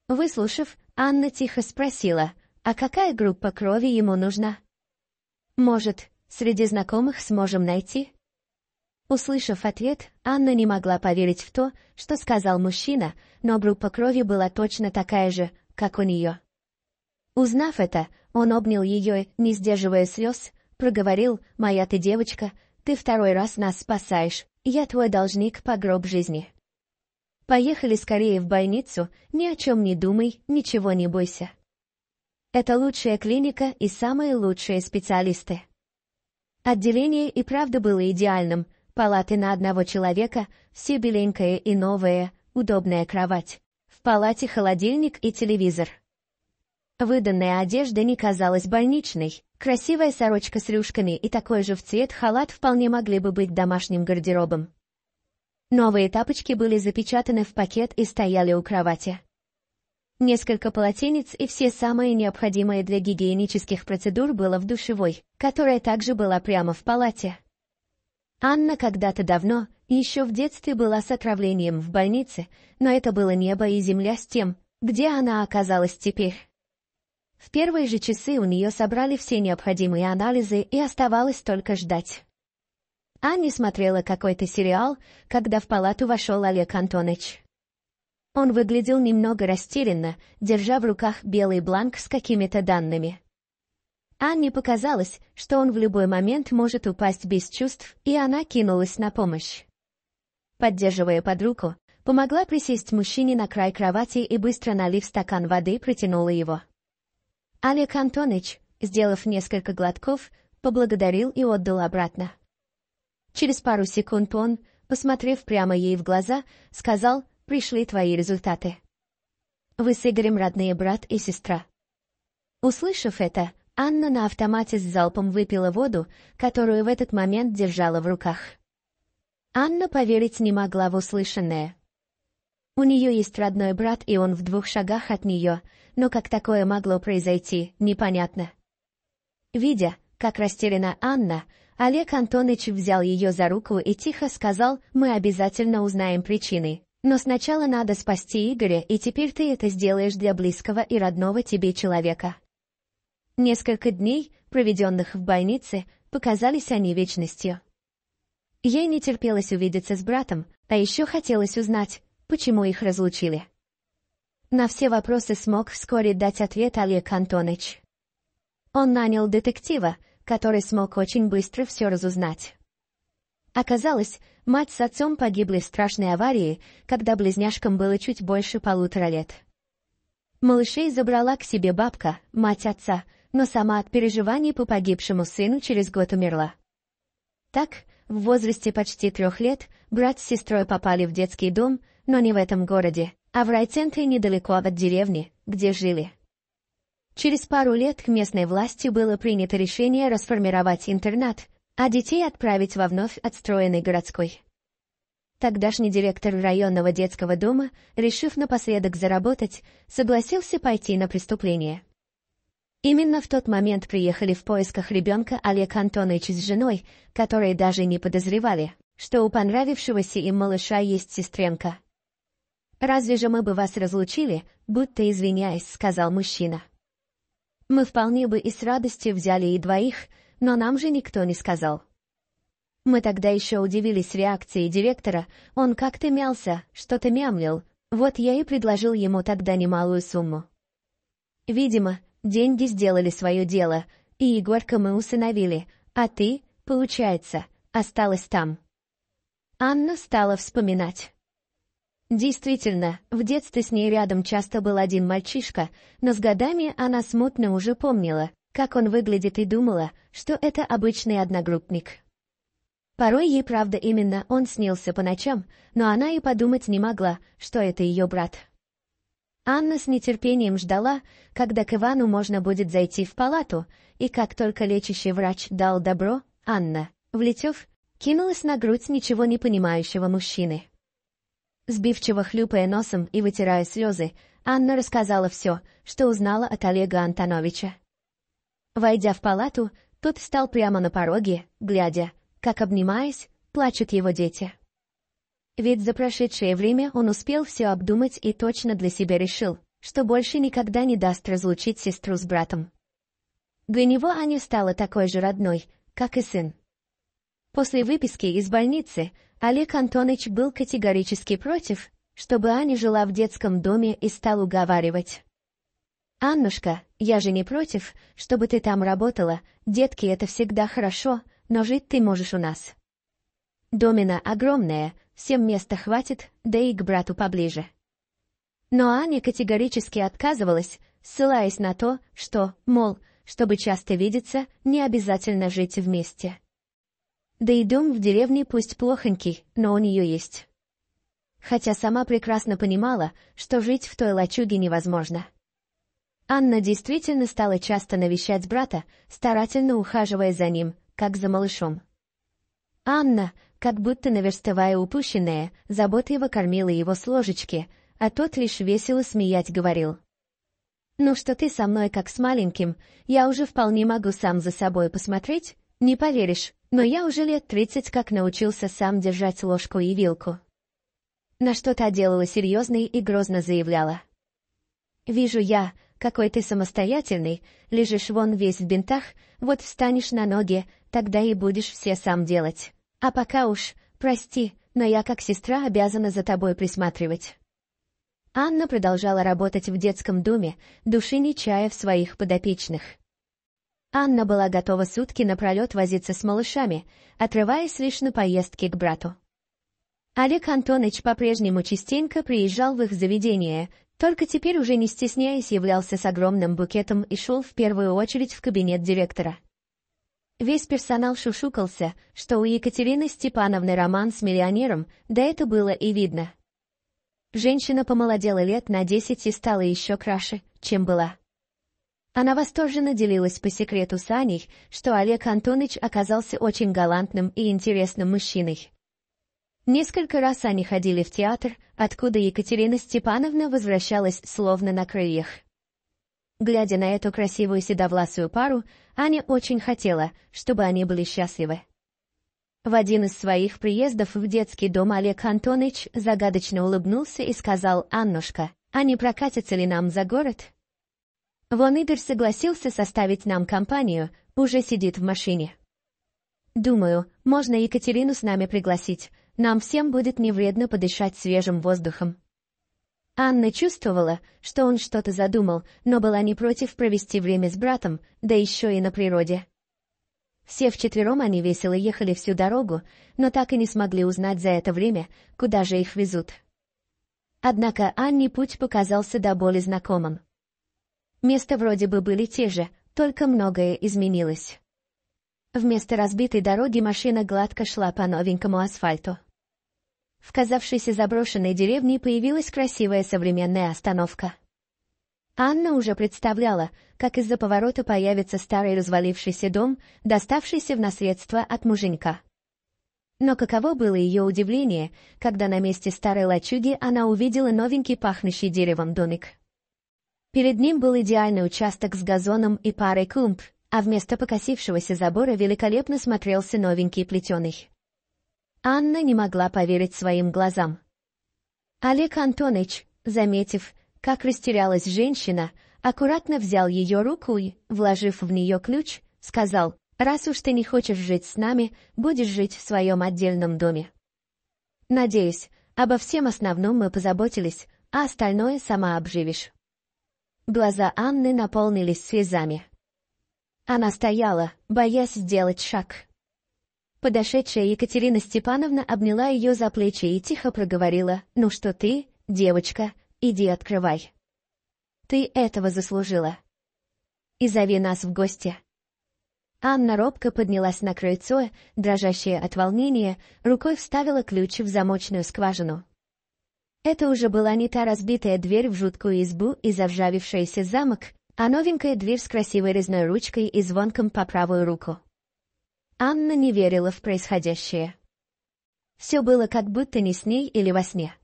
Выслушав, Анна тихо спросила, а какая группа крови ему нужна? Может, среди знакомых сможем найти? Услышав ответ, Анна не могла поверить в то, что сказал мужчина, но группа крови была точно такая же, как у нее. Узнав это, он обнял ее, не сдерживая слез, проговорил «Моя ты девочка, ты второй раз нас спасаешь, я твой должник по гроб жизни». Поехали скорее в больницу, ни о чем не думай, ничего не бойся. Это лучшая клиника и самые лучшие специалисты. Отделение и правда было идеальным. Палаты на одного человека, все беленькое и новое, удобная кровать. В палате холодильник и телевизор. Выданная одежда не казалась больничной. Красивая сорочка с рюшками и такой же в цвет халат вполне могли бы быть домашним гардеробом. Новые тапочки были запечатаны в пакет и стояли у кровати. Несколько полотенец и все самые необходимые для гигиенических процедур было в душевой, которая также была прямо в палате. Анна когда-то давно, еще в детстве была с отравлением в больнице, но это было небо и земля с тем, где она оказалась теперь. В первые же часы у нее собрали все необходимые анализы и оставалось только ждать. Анна смотрела какой-то сериал, когда в палату вошел Олег Антонович. Он выглядел немного растерянно, держа в руках белый бланк с какими-то данными. Анне показалось, что он в любой момент может упасть без чувств, и она кинулась на помощь. Поддерживая под руку, помогла присесть мужчине на край кровати и быстро налив стакан воды, протянула его. Олег Антонович, сделав несколько глотков, поблагодарил и отдал обратно. Через пару секунд он, посмотрев прямо ей в глаза, сказал, пришли твои результаты. Вы с Игорем родные брат и сестра. Услышав это, Анна на автомате с залпом выпила воду, которую в этот момент держала в руках. Анна поверить не могла в услышанное. У нее есть родной брат, и он в двух шагах от нее, но как такое могло произойти, непонятно. Видя, как растеряна Анна, Олег Антонович взял ее за руку и тихо сказал, «Мы обязательно узнаем причины». Но сначала надо спасти Игоря, и теперь ты это сделаешь для близкого и родного тебе человека. Несколько дней, проведенных в больнице, показались они вечностью. Ей не терпелось увидеться с братом, а еще хотелось узнать, почему их разлучили. На все вопросы смог вскоре дать ответ Олег Антонович. Он нанял детектива, который смог очень быстро все разузнать. Оказалось, мать с отцом погибли в страшной аварии, когда близняшкам было чуть больше полутора лет. Малышей забрала к себе бабка, мать отца, но сама от переживаний по погибшему сыну через год умерла. Так, в возрасте почти трех лет, брат с сестрой попали в детский дом, но не в этом городе, а в райцентре недалеко от деревни, где жили. Через пару лет к местной власти было принято решение расформировать интернат, а детей отправить во вновь отстроенный городской. Тогдашний директор районного детского дома, решив напоследок заработать, согласился пойти на преступление. Именно в тот момент приехали в поисках ребенка Олег Антонович с женой, которые даже не подозревали, что у понравившегося им малыша есть сестренка. «Разве же мы бы вас разлучили?» — будто извиняясь, сказал мужчина. «Мы вполне бы и с радостью взяли и двоих», но нам же никто не сказал. Мы тогда еще удивились реакции директора, он как-то мялся, что-то мямлил, вот я и предложил ему тогда немалую сумму. Видимо, деньги сделали свое дело, и Егорка мы усыновили, а ты, получается, осталась там. Анна стала вспоминать. Действительно, в детстве с ней рядом часто был один мальчишка, но с годами она смутно уже помнила, как он выглядит, и думала, что это обычный одногруппник. Порой ей, правда, именно он снился по ночам, но она и подумать не могла, что это ее брат. Анна с нетерпением ждала, когда к Ивану можно будет зайти в палату, и как только лечащий врач дал добро, Анна, влетев, кинулась на грудь ничего не понимающего мужчины. Сбивчиво хлюпая носом и вытирая слезы, Анна рассказала все, что узнала от Олега Антоновича. Войдя в палату, тот встал прямо на пороге, глядя, как, обнимаясь, плачут его дети. Ведь за прошедшее время он успел все обдумать и точно для себя решил, что больше никогда не даст разлучить сестру с братом. Для него Аня стала такой же родной, как и сын. После выписки из больницы Олег Антонович был категорически против, чтобы Аня жила в детском доме и стал уговаривать. «Аннушка, я же не против, чтобы ты там работала, детки это всегда хорошо, но жить ты можешь у нас. Домина огромная, всем места хватит, да и к брату поближе. Но Аня категорически отказывалась, ссылаясь на то, что, мол, чтобы часто видеться, не обязательно жить вместе. Да и дом в деревне пусть плохонький, но он ее есть. Хотя сама прекрасно понимала, что жить в той лачуге невозможно. Анна действительно стала часто навещать брата, старательно ухаживая за ним, как за малышом. Анна, как будто наверстывая упущенное, заботливо кормила его с ложечки, а тот лишь весело смеять говорил. «Ну что ты со мной как с маленьким, я уже вполне могу сам за собой посмотреть, не поверишь, но я уже лет тридцать как научился сам держать ложку и вилку». На что-то делала серьезный и грозно заявляла. «Вижу я, какой ты самостоятельный, лежишь вон весь в бинтах, вот встанешь на ноги, тогда и будешь все сам делать. А пока уж, прости, но я как сестра обязана за тобой присматривать». Анна продолжала работать в детском доме, души не чая в своих подопечных. Анна была готова сутки напролет возиться с малышами, отрываясь лишь на поездки к брату. Олег Антонович по-прежнему частенько приезжал в их заведение, только теперь уже не стесняясь являлся с огромным букетом и шел в первую очередь в кабинет директора. Весь персонал шушукался, что у Екатерины Степановны роман с миллионером, да это было и видно. Женщина помолодела лет на десять и стала еще краше, чем была. Она восторженно делилась по секрету с Аней, что Олег Антонович оказался очень галантным и интересным мужчиной. Несколько раз они ходили в театр, откуда Екатерина Степановна возвращалась словно на крыльях. Глядя на эту красивую седовласую пару, Аня очень хотела, чтобы они были счастливы. В один из своих приездов в детский дом Олег Антонович загадочно улыбнулся и сказал «Аннушка, а не прокатится ли нам за город?» Вон Игорь согласился составить нам компанию, уже сидит в машине. «Думаю, можно Екатерину с нами пригласить, нам всем будет невредно подышать свежим воздухом. Анна чувствовала, что он что-то задумал, но была не против провести время с братом, да еще и на природе. Все вчетвером они весело ехали всю дорогу, но так и не смогли узнать за это время, куда же их везут. Однако Анне путь показался до боли знакомым. Места вроде бы были те же, только многое изменилось. Вместо разбитой дороги машина гладко шла по новенькому асфальту. В казавшейся заброшенной деревне появилась красивая современная остановка. Анна уже представляла, как из-за поворота появится старый развалившийся дом, доставшийся в наследство от муженька. Но каково было ее удивление, когда на месте старой лачуги она увидела новенький пахнущий деревом домик. Перед ним был идеальный участок с газоном и парой клумб, а вместо покосившегося забора великолепно смотрелся новенький плетеный. Анна не могла поверить своим глазам. Олег Антонович, заметив, как растерялась женщина, аккуратно взял ее руку и, вложив в нее ключ, сказал, «Раз уж ты не хочешь жить с нами, будешь жить в своем отдельном доме». «Надеюсь, обо всем основном мы позаботились, а остальное сама обживешь». Глаза Анны наполнились слезами. Она стояла, боясь сделать шаг. Подошедшая Екатерина Степановна обняла ее за плечи и тихо проговорила «Ну что ты, девочка, иди открывай. Ты этого заслужила. И зови нас в гости». Анна робко поднялась на крыльцо, дрожащая от волнения, рукой вставила ключ в замочную скважину. Это уже была не та разбитая дверь в жуткую избу и завжавившийся замок, а новенькая дверь с красивой резной ручкой и звонком по правую руку. Анна не верила в происходящее. Все было как будто не с ней или во сне.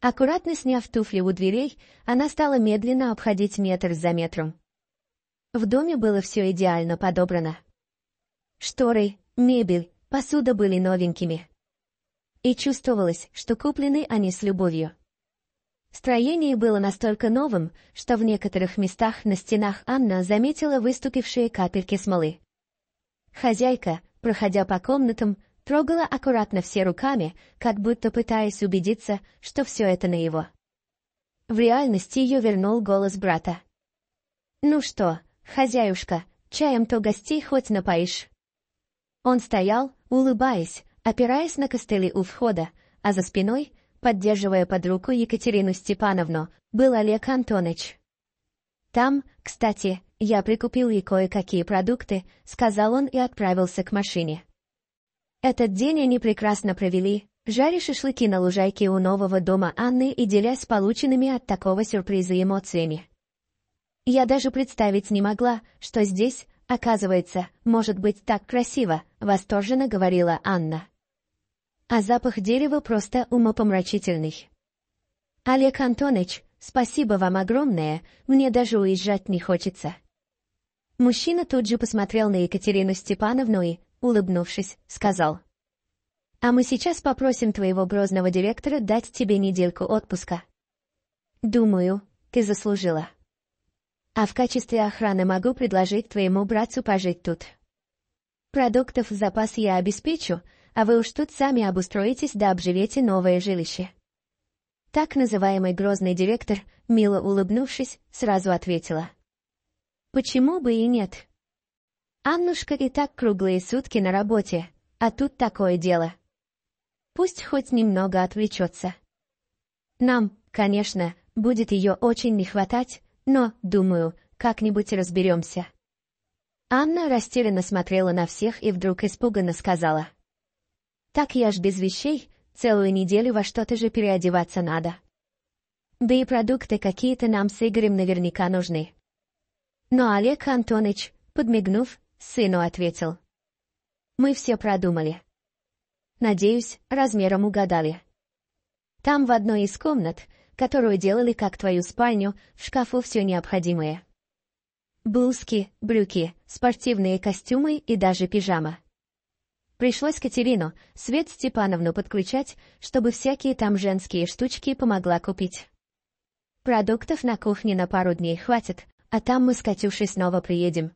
Аккуратно сняв туфли у дверей, она стала медленно обходить метр за метром. В доме было все идеально подобрано. Шторы, мебель, посуда были новенькими. И чувствовалось, что куплены они с любовью. Строение было настолько новым, что в некоторых местах на стенах Анна заметила выступившие капельки смолы. Хозяйка, проходя по комнатам, трогала аккуратно все руками, как будто пытаясь убедиться, что все это на его. В реальности ее вернул голос брата. «Ну что, хозяюшка, чаем-то гостей хоть напоишь?» Он стоял, улыбаясь, опираясь на костыли у входа, а за спиной поддерживая под руку Екатерину Степановну, был Олег Антонович. «Там, кстати, я прикупил и кое-какие продукты», — сказал он и отправился к машине. Этот день они прекрасно провели, жаря шашлыки на лужайке у нового дома Анны и делясь полученными от такого сюрприза эмоциями. Я даже представить не могла, что здесь, оказывается, может быть так красиво, восторженно говорила Анна а запах дерева просто умопомрачительный. Олег Антонович, спасибо вам огромное, мне даже уезжать не хочется. Мужчина тут же посмотрел на Екатерину Степановну и, улыбнувшись, сказал. А мы сейчас попросим твоего грозного директора дать тебе недельку отпуска. Думаю, ты заслужила. А в качестве охраны могу предложить твоему братцу пожить тут. Продуктов в запас я обеспечу, а вы уж тут сами обустроитесь да обживете новое жилище. Так называемый грозный директор, мило улыбнувшись, сразу ответила. Почему бы и нет? Аннушка и так круглые сутки на работе, а тут такое дело. Пусть хоть немного отвлечется. Нам, конечно, будет ее очень не хватать, но, думаю, как-нибудь разберемся. Анна растерянно смотрела на всех и вдруг испуганно сказала. Так я ж без вещей, целую неделю во что-то же переодеваться надо. Да и продукты какие-то нам с Игорем наверняка нужны. Но Олег Антонович, подмигнув, сыну ответил. Мы все продумали. Надеюсь, размером угадали. Там в одной из комнат, которую делали как твою спальню, в шкафу все необходимое. Блузки, брюки, спортивные костюмы и даже пижама. Пришлось Катерину, Свет Степановну подключать, чтобы всякие там женские штучки помогла купить. Продуктов на кухне на пару дней хватит, а там мы с Катюшей снова приедем.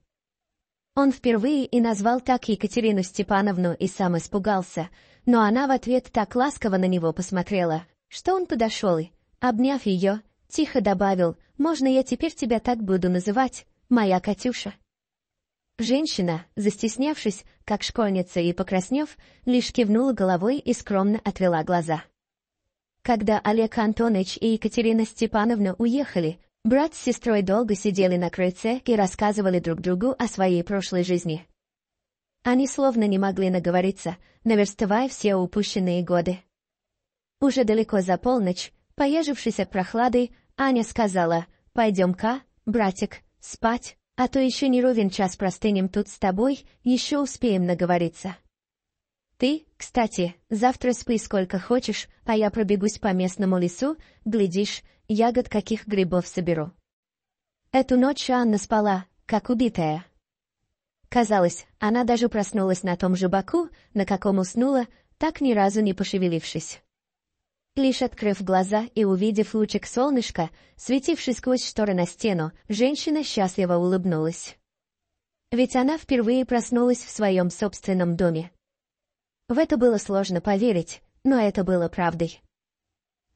Он впервые и назвал так Екатерину Степановну и сам испугался, но она в ответ так ласково на него посмотрела, что он подошел и, обняв ее, тихо добавил, «Можно я теперь тебя так буду называть, моя Катюша?» Женщина, застеснявшись, как школьница и покраснев, лишь кивнула головой и скромно отвела глаза. Когда Олег Антонович и Екатерина Степановна уехали, брат с сестрой долго сидели на крыльце и рассказывали друг другу о своей прошлой жизни. Они словно не могли наговориться, наверстывая все упущенные годы. Уже далеко за полночь, поежившись от прохлады, Аня сказала «Пойдем-ка, братик, спать». А то еще не ровен час простынем тут с тобой, еще успеем наговориться. Ты, кстати, завтра спи сколько хочешь, а я пробегусь по местному лесу, глядишь, ягод каких грибов соберу. Эту ночь Анна спала, как убитая. Казалось, она даже проснулась на том же боку, на каком уснула, так ни разу не пошевелившись. Лишь открыв глаза и увидев лучик солнышка, светивший сквозь шторы на стену, женщина счастливо улыбнулась. Ведь она впервые проснулась в своем собственном доме. В это было сложно поверить, но это было правдой.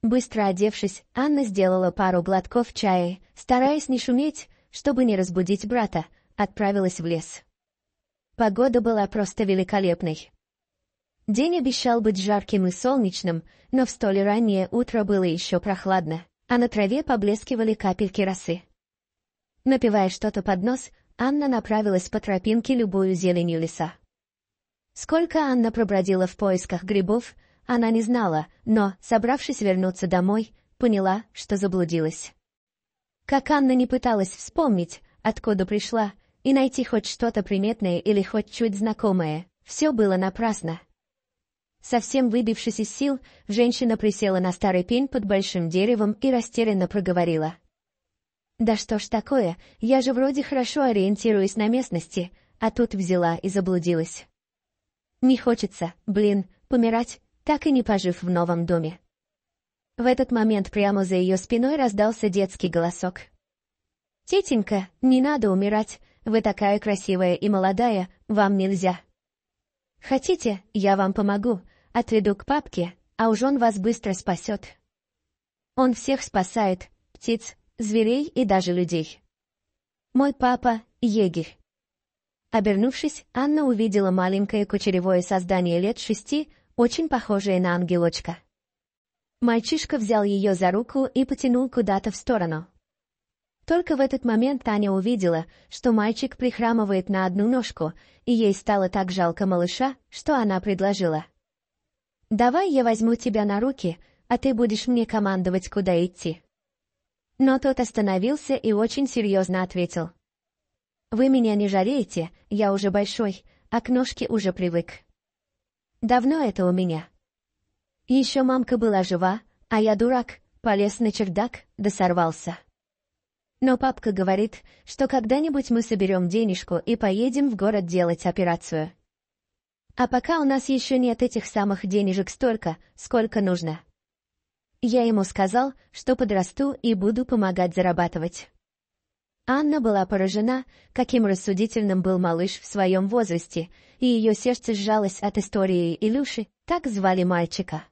Быстро одевшись, Анна сделала пару глотков чая, стараясь не шуметь, чтобы не разбудить брата, отправилась в лес. Погода была просто великолепной. День обещал быть жарким и солнечным, но в столь раннее утро было еще прохладно, а на траве поблескивали капельки росы. Напивая что-то под нос, Анна направилась по тропинке любую зеленью леса. Сколько Анна пробродила в поисках грибов, она не знала, но, собравшись вернуться домой, поняла, что заблудилась. Как Анна не пыталась вспомнить, откуда пришла, и найти хоть что-то приметное или хоть чуть знакомое, все было напрасно. Совсем выбившись из сил, женщина присела на старый пень под большим деревом и растерянно проговорила. «Да что ж такое, я же вроде хорошо ориентируюсь на местности, а тут взяла и заблудилась. Не хочется, блин, помирать, так и не пожив в новом доме». В этот момент прямо за ее спиной раздался детский голосок. «Тетенька, не надо умирать, вы такая красивая и молодая, вам нельзя». «Хотите, я вам помогу, Отведу к папке, а уж он вас быстро спасет. Он всех спасает, птиц, зверей и даже людей. Мой папа — егерь. Обернувшись, Анна увидела маленькое кучеревое создание лет шести, очень похожее на ангелочка. Мальчишка взял ее за руку и потянул куда-то в сторону. Только в этот момент Таня увидела, что мальчик прихрамывает на одну ножку, и ей стало так жалко малыша, что она предложила. Давай я возьму тебя на руки, а ты будешь мне командовать, куда идти. Но тот остановился и очень серьезно ответил. Вы меня не жалеете, я уже большой, а к ножке уже привык. Давно это у меня. Еще мамка была жива, а я дурак, полез на чердак, да сорвался. Но папка говорит, что когда-нибудь мы соберем денежку и поедем в город делать операцию. А пока у нас еще нет этих самых денежек столько, сколько нужно. Я ему сказал, что подрасту и буду помогать зарабатывать. Анна была поражена, каким рассудительным был малыш в своем возрасте, и ее сердце сжалось от истории Илюши, так звали мальчика.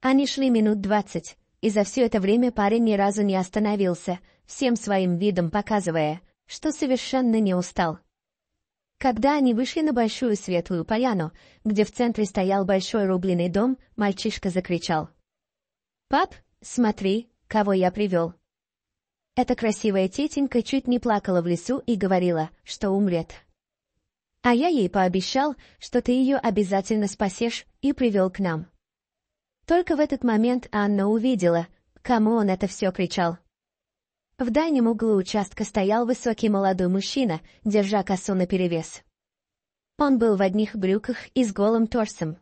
Они шли минут двадцать, и за все это время парень ни разу не остановился, всем своим видом показывая, что совершенно не устал. Когда они вышли на большую светлую поляну, где в центре стоял большой рубленый дом, мальчишка закричал. «Пап, смотри, кого я привел!» Эта красивая тетенька чуть не плакала в лесу и говорила, что умрет. А я ей пообещал, что ты ее обязательно спасешь, и привел к нам. Только в этот момент Анна увидела, кому он это все кричал. В дальнем углу участка стоял высокий молодой мужчина, держа косу наперевес. Он был в одних брюках и с голым торсом.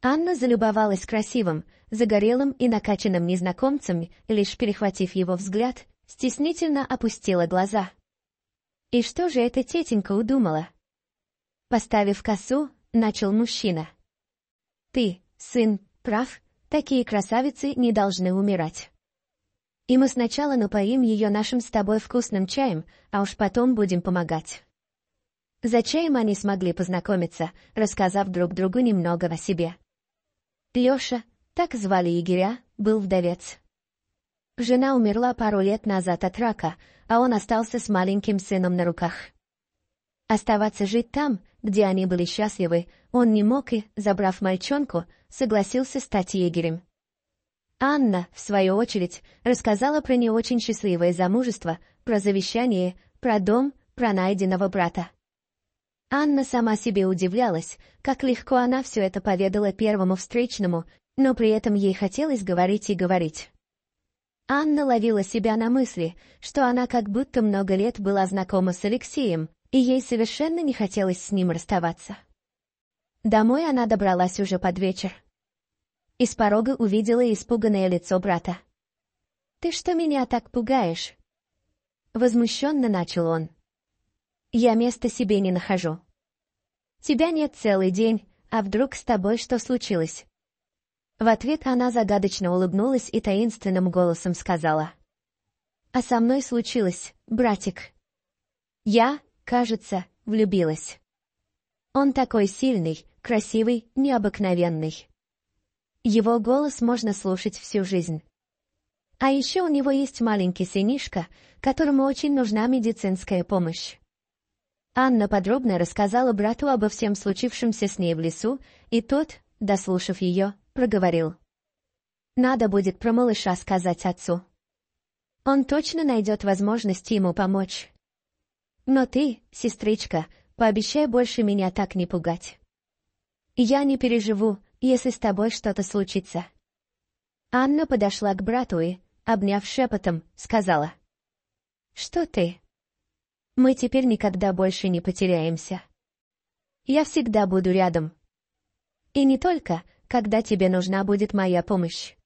Анна залюбовалась красивым, загорелым и накачанным незнакомцем, лишь перехватив его взгляд, стеснительно опустила глаза. И что же эта тетенька удумала? Поставив косу, начал мужчина. «Ты, сын, прав, такие красавицы не должны умирать». И мы сначала напоим ее нашим с тобой вкусным чаем, а уж потом будем помогать. За чаем они смогли познакомиться, рассказав друг другу немного о себе. Леша, так звали егеря, был вдовец. Жена умерла пару лет назад от рака, а он остался с маленьким сыном на руках. Оставаться жить там, где они были счастливы, он не мог и, забрав мальчонку, согласился стать егерем. Анна, в свою очередь, рассказала про не очень счастливое замужество, про завещание, про дом, про найденного брата. Анна сама себе удивлялась, как легко она все это поведала первому встречному, но при этом ей хотелось говорить и говорить. Анна ловила себя на мысли, что она как будто много лет была знакома с Алексеем, и ей совершенно не хотелось с ним расставаться. Домой она добралась уже под вечер. Из порога увидела испуганное лицо брата. «Ты что меня так пугаешь?» Возмущенно начал он. «Я места себе не нахожу. Тебя нет целый день, а вдруг с тобой что случилось?» В ответ она загадочно улыбнулась и таинственным голосом сказала. «А со мной случилось, братик. Я, кажется, влюбилась. Он такой сильный, красивый, необыкновенный. Его голос можно слушать всю жизнь. А еще у него есть маленький сынишка, которому очень нужна медицинская помощь. Анна подробно рассказала брату обо всем случившемся с ней в лесу, и тот, дослушав ее, проговорил. «Надо будет про малыша сказать отцу. Он точно найдет возможность ему помочь. Но ты, сестричка, пообещай больше меня так не пугать». «Я не переживу», если с тобой что-то случится». Анна подошла к брату и, обняв шепотом, сказала. «Что ты? Мы теперь никогда больше не потеряемся. Я всегда буду рядом. И не только, когда тебе нужна будет моя помощь».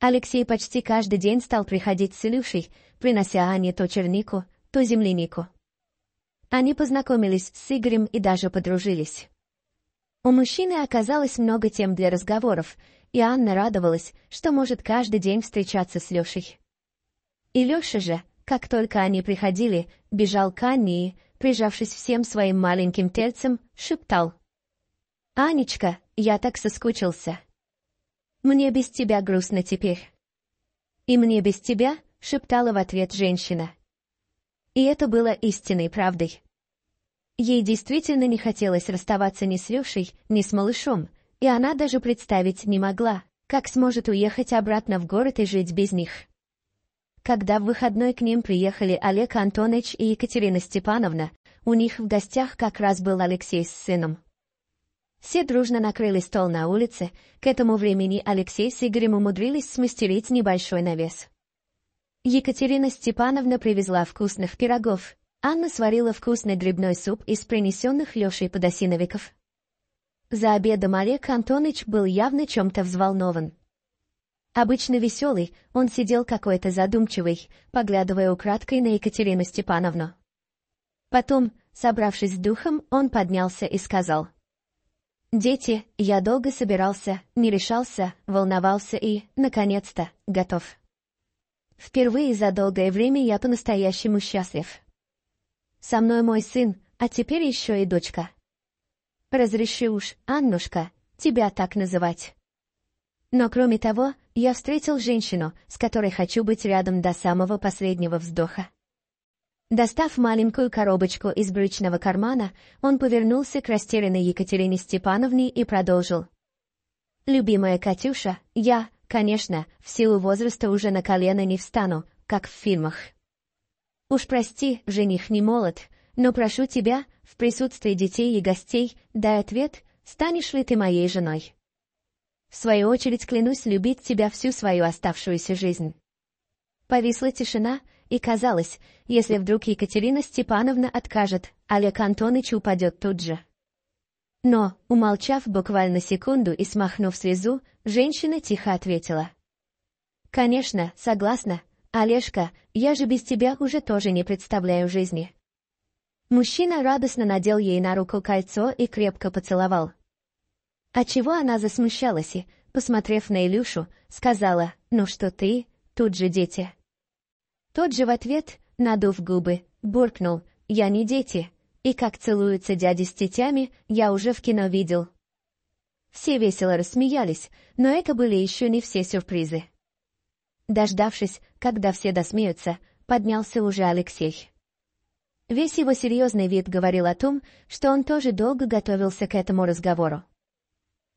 Алексей почти каждый день стал приходить с Илюшей, принося Анне то чернику, то землянику. Они познакомились с Игорем и даже подружились. У мужчины оказалось много тем для разговоров, и Анна радовалась, что может каждый день встречаться с Лешей. И Леша же, как только они приходили, бежал к Анне и, прижавшись всем своим маленьким тельцем, шептал. «Анечка, я так соскучился. Мне без тебя грустно теперь». «И мне без тебя», — шептала в ответ женщина. И это было истинной правдой. Ей действительно не хотелось расставаться ни с Лешей, ни с малышом, и она даже представить не могла, как сможет уехать обратно в город и жить без них. Когда в выходной к ним приехали Олег Антонович и Екатерина Степановна, у них в гостях как раз был Алексей с сыном. Все дружно накрыли стол на улице, к этому времени Алексей с Игорем умудрились смастерить небольшой навес. Екатерина Степановна привезла вкусных пирогов, Анна сварила вкусный грибной суп из принесенных Лешей подосиновиков. За обедом Олег Антонович был явно чем-то взволнован. Обычно веселый, он сидел какой-то задумчивый, поглядывая украдкой на Екатерину Степановну. Потом, собравшись с духом, он поднялся и сказал. «Дети, я долго собирался, не решался, волновался и, наконец-то, готов. Впервые за долгое время я по-настоящему счастлив». Со мной мой сын, а теперь еще и дочка. Разреши уж, Аннушка, тебя так называть. Но кроме того, я встретил женщину, с которой хочу быть рядом до самого последнего вздоха. Достав маленькую коробочку из брючного кармана, он повернулся к растерянной Екатерине Степановне и продолжил. «Любимая Катюша, я, конечно, в силу возраста уже на колено не встану, как в фильмах». Уж прости, жених не молод, но прошу тебя, в присутствии детей и гостей, дай ответ, станешь ли ты моей женой. В свою очередь клянусь любить тебя всю свою оставшуюся жизнь. Повисла тишина, и казалось, если вдруг Екатерина Степановна откажет, Олег Антоныч упадет тут же. Но, умолчав буквально секунду и смахнув слезу, женщина тихо ответила. «Конечно, согласна, «Олежка, я же без тебя уже тоже не представляю жизни». Мужчина радостно надел ей на руку кольцо и крепко поцеловал. А чего она засмущалась и, посмотрев на Илюшу, сказала «Ну что ты, тут же дети». Тот же в ответ, надув губы, буркнул «Я не дети, и как целуются дяди с тетями, я уже в кино видел». Все весело рассмеялись, но это были еще не все сюрпризы. Дождавшись, когда все досмеются, поднялся уже Алексей. Весь его серьезный вид говорил о том, что он тоже долго готовился к этому разговору.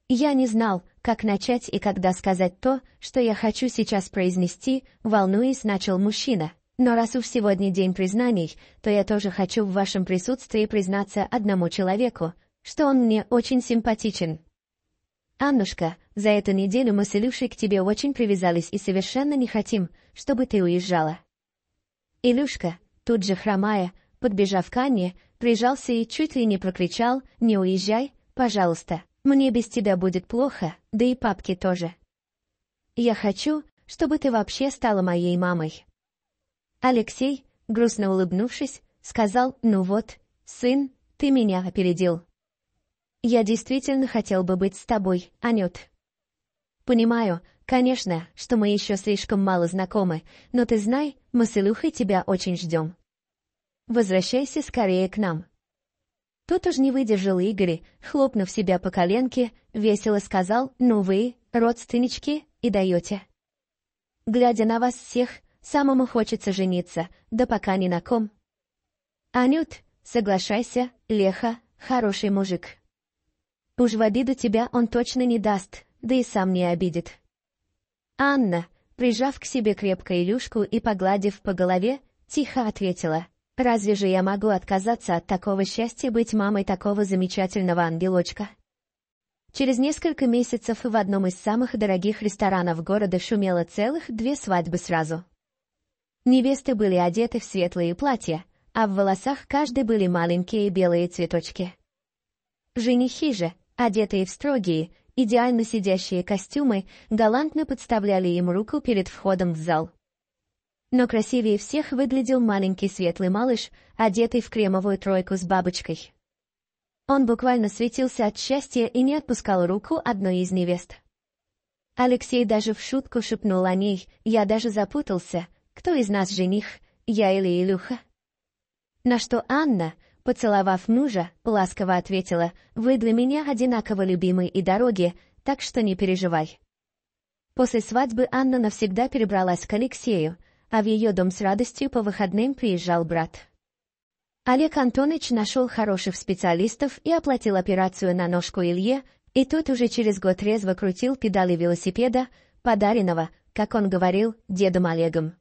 Я не знал, как начать и когда сказать то, что я хочу сейчас произнести, волнуясь, начал мужчина. Но раз уж сегодня день признаний, то я тоже хочу в вашем присутствии признаться одному человеку, что он мне очень симпатичен. Аннушка, за эту неделю мы с Илюшей к тебе очень привязались и совершенно не хотим, чтобы ты уезжала. Илюшка, тут же хромая, подбежав к Анне, прижался и чуть ли не прокричал «Не уезжай, пожалуйста, мне без тебя будет плохо, да и папке тоже». «Я хочу, чтобы ты вообще стала моей мамой». Алексей, грустно улыбнувшись, сказал «Ну вот, сын, ты меня опередил». «Я действительно хотел бы быть с тобой, Анют». Понимаю, конечно, что мы еще слишком мало знакомы, но ты знай, мы с Илюхой тебя очень ждем. Возвращайся скорее к нам. Тут уж не выдержал Игорь, хлопнув себя по коленке, весело сказал, ну вы, родственнички, и даете. Глядя на вас всех, самому хочется жениться, да пока ни на ком. Анют, соглашайся, Леха, хороший мужик. Уж в обиду тебя он точно не даст да и сам не обидит. Анна, прижав к себе крепко Илюшку и погладив по голове, тихо ответила. «Разве же я могу отказаться от такого счастья быть мамой такого замечательного ангелочка?» Через несколько месяцев и в одном из самых дорогих ресторанов города шумело целых две свадьбы сразу. Невесты были одеты в светлые платья, а в волосах каждой были маленькие белые цветочки. Женихи же, одетые в строгие, идеально сидящие костюмы галантно подставляли им руку перед входом в зал. Но красивее всех выглядел маленький светлый малыш, одетый в кремовую тройку с бабочкой. Он буквально светился от счастья и не отпускал руку одной из невест. Алексей даже в шутку шепнул о ней, я даже запутался, кто из нас жених, я или Илюха. На что Анна, Поцеловав мужа, ласково ответила, «Вы для меня одинаково любимы и дороги, так что не переживай». После свадьбы Анна навсегда перебралась к Алексею, а в ее дом с радостью по выходным приезжал брат. Олег Антонович нашел хороших специалистов и оплатил операцию на ножку Илье, и тот уже через год резво крутил педали велосипеда, подаренного, как он говорил, дедом Олегом.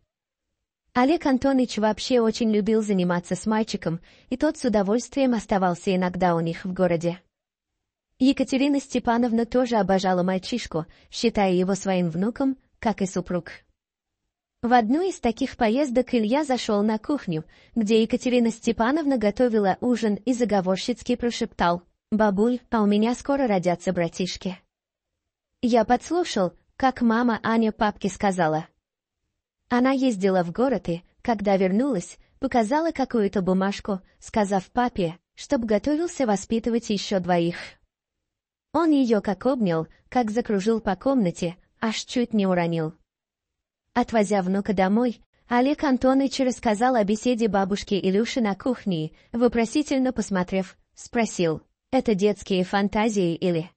Олег Антонович вообще очень любил заниматься с мальчиком, и тот с удовольствием оставался иногда у них в городе. Екатерина Степановна тоже обожала мальчишку, считая его своим внуком, как и супруг. В одну из таких поездок Илья зашел на кухню, где Екатерина Степановна готовила ужин и заговорщицки прошептал «Бабуль, а у меня скоро родятся братишки». Я подслушал, как мама Аня папке сказала – она ездила в город и, когда вернулась, показала какую-то бумажку, сказав папе, чтоб готовился воспитывать еще двоих. Он ее как обнял, как закружил по комнате, аж чуть не уронил. Отвозя внука домой, Олег Антонович рассказал о беседе бабушки Илюши на кухне, вопросительно посмотрев, спросил, это детские фантазии или...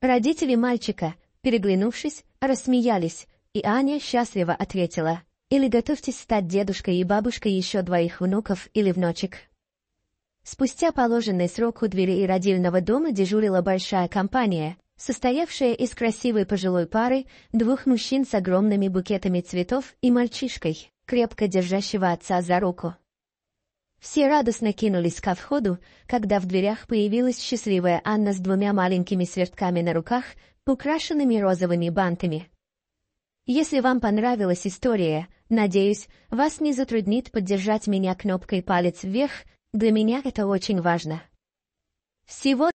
Родители мальчика, переглянувшись, рассмеялись, и Аня счастливо ответила, «Или готовьтесь стать дедушкой и бабушкой еще двоих внуков или внучек». Спустя положенный срок у двери родильного дома дежурила большая компания, состоявшая из красивой пожилой пары, двух мужчин с огромными букетами цветов и мальчишкой, крепко держащего отца за руку. Все радостно кинулись ко входу, когда в дверях появилась счастливая Анна с двумя маленькими свертками на руках, украшенными розовыми бантами. Если вам понравилась история, надеюсь, вас не затруднит поддержать меня кнопкой «Палец вверх», для меня это очень важно. Всего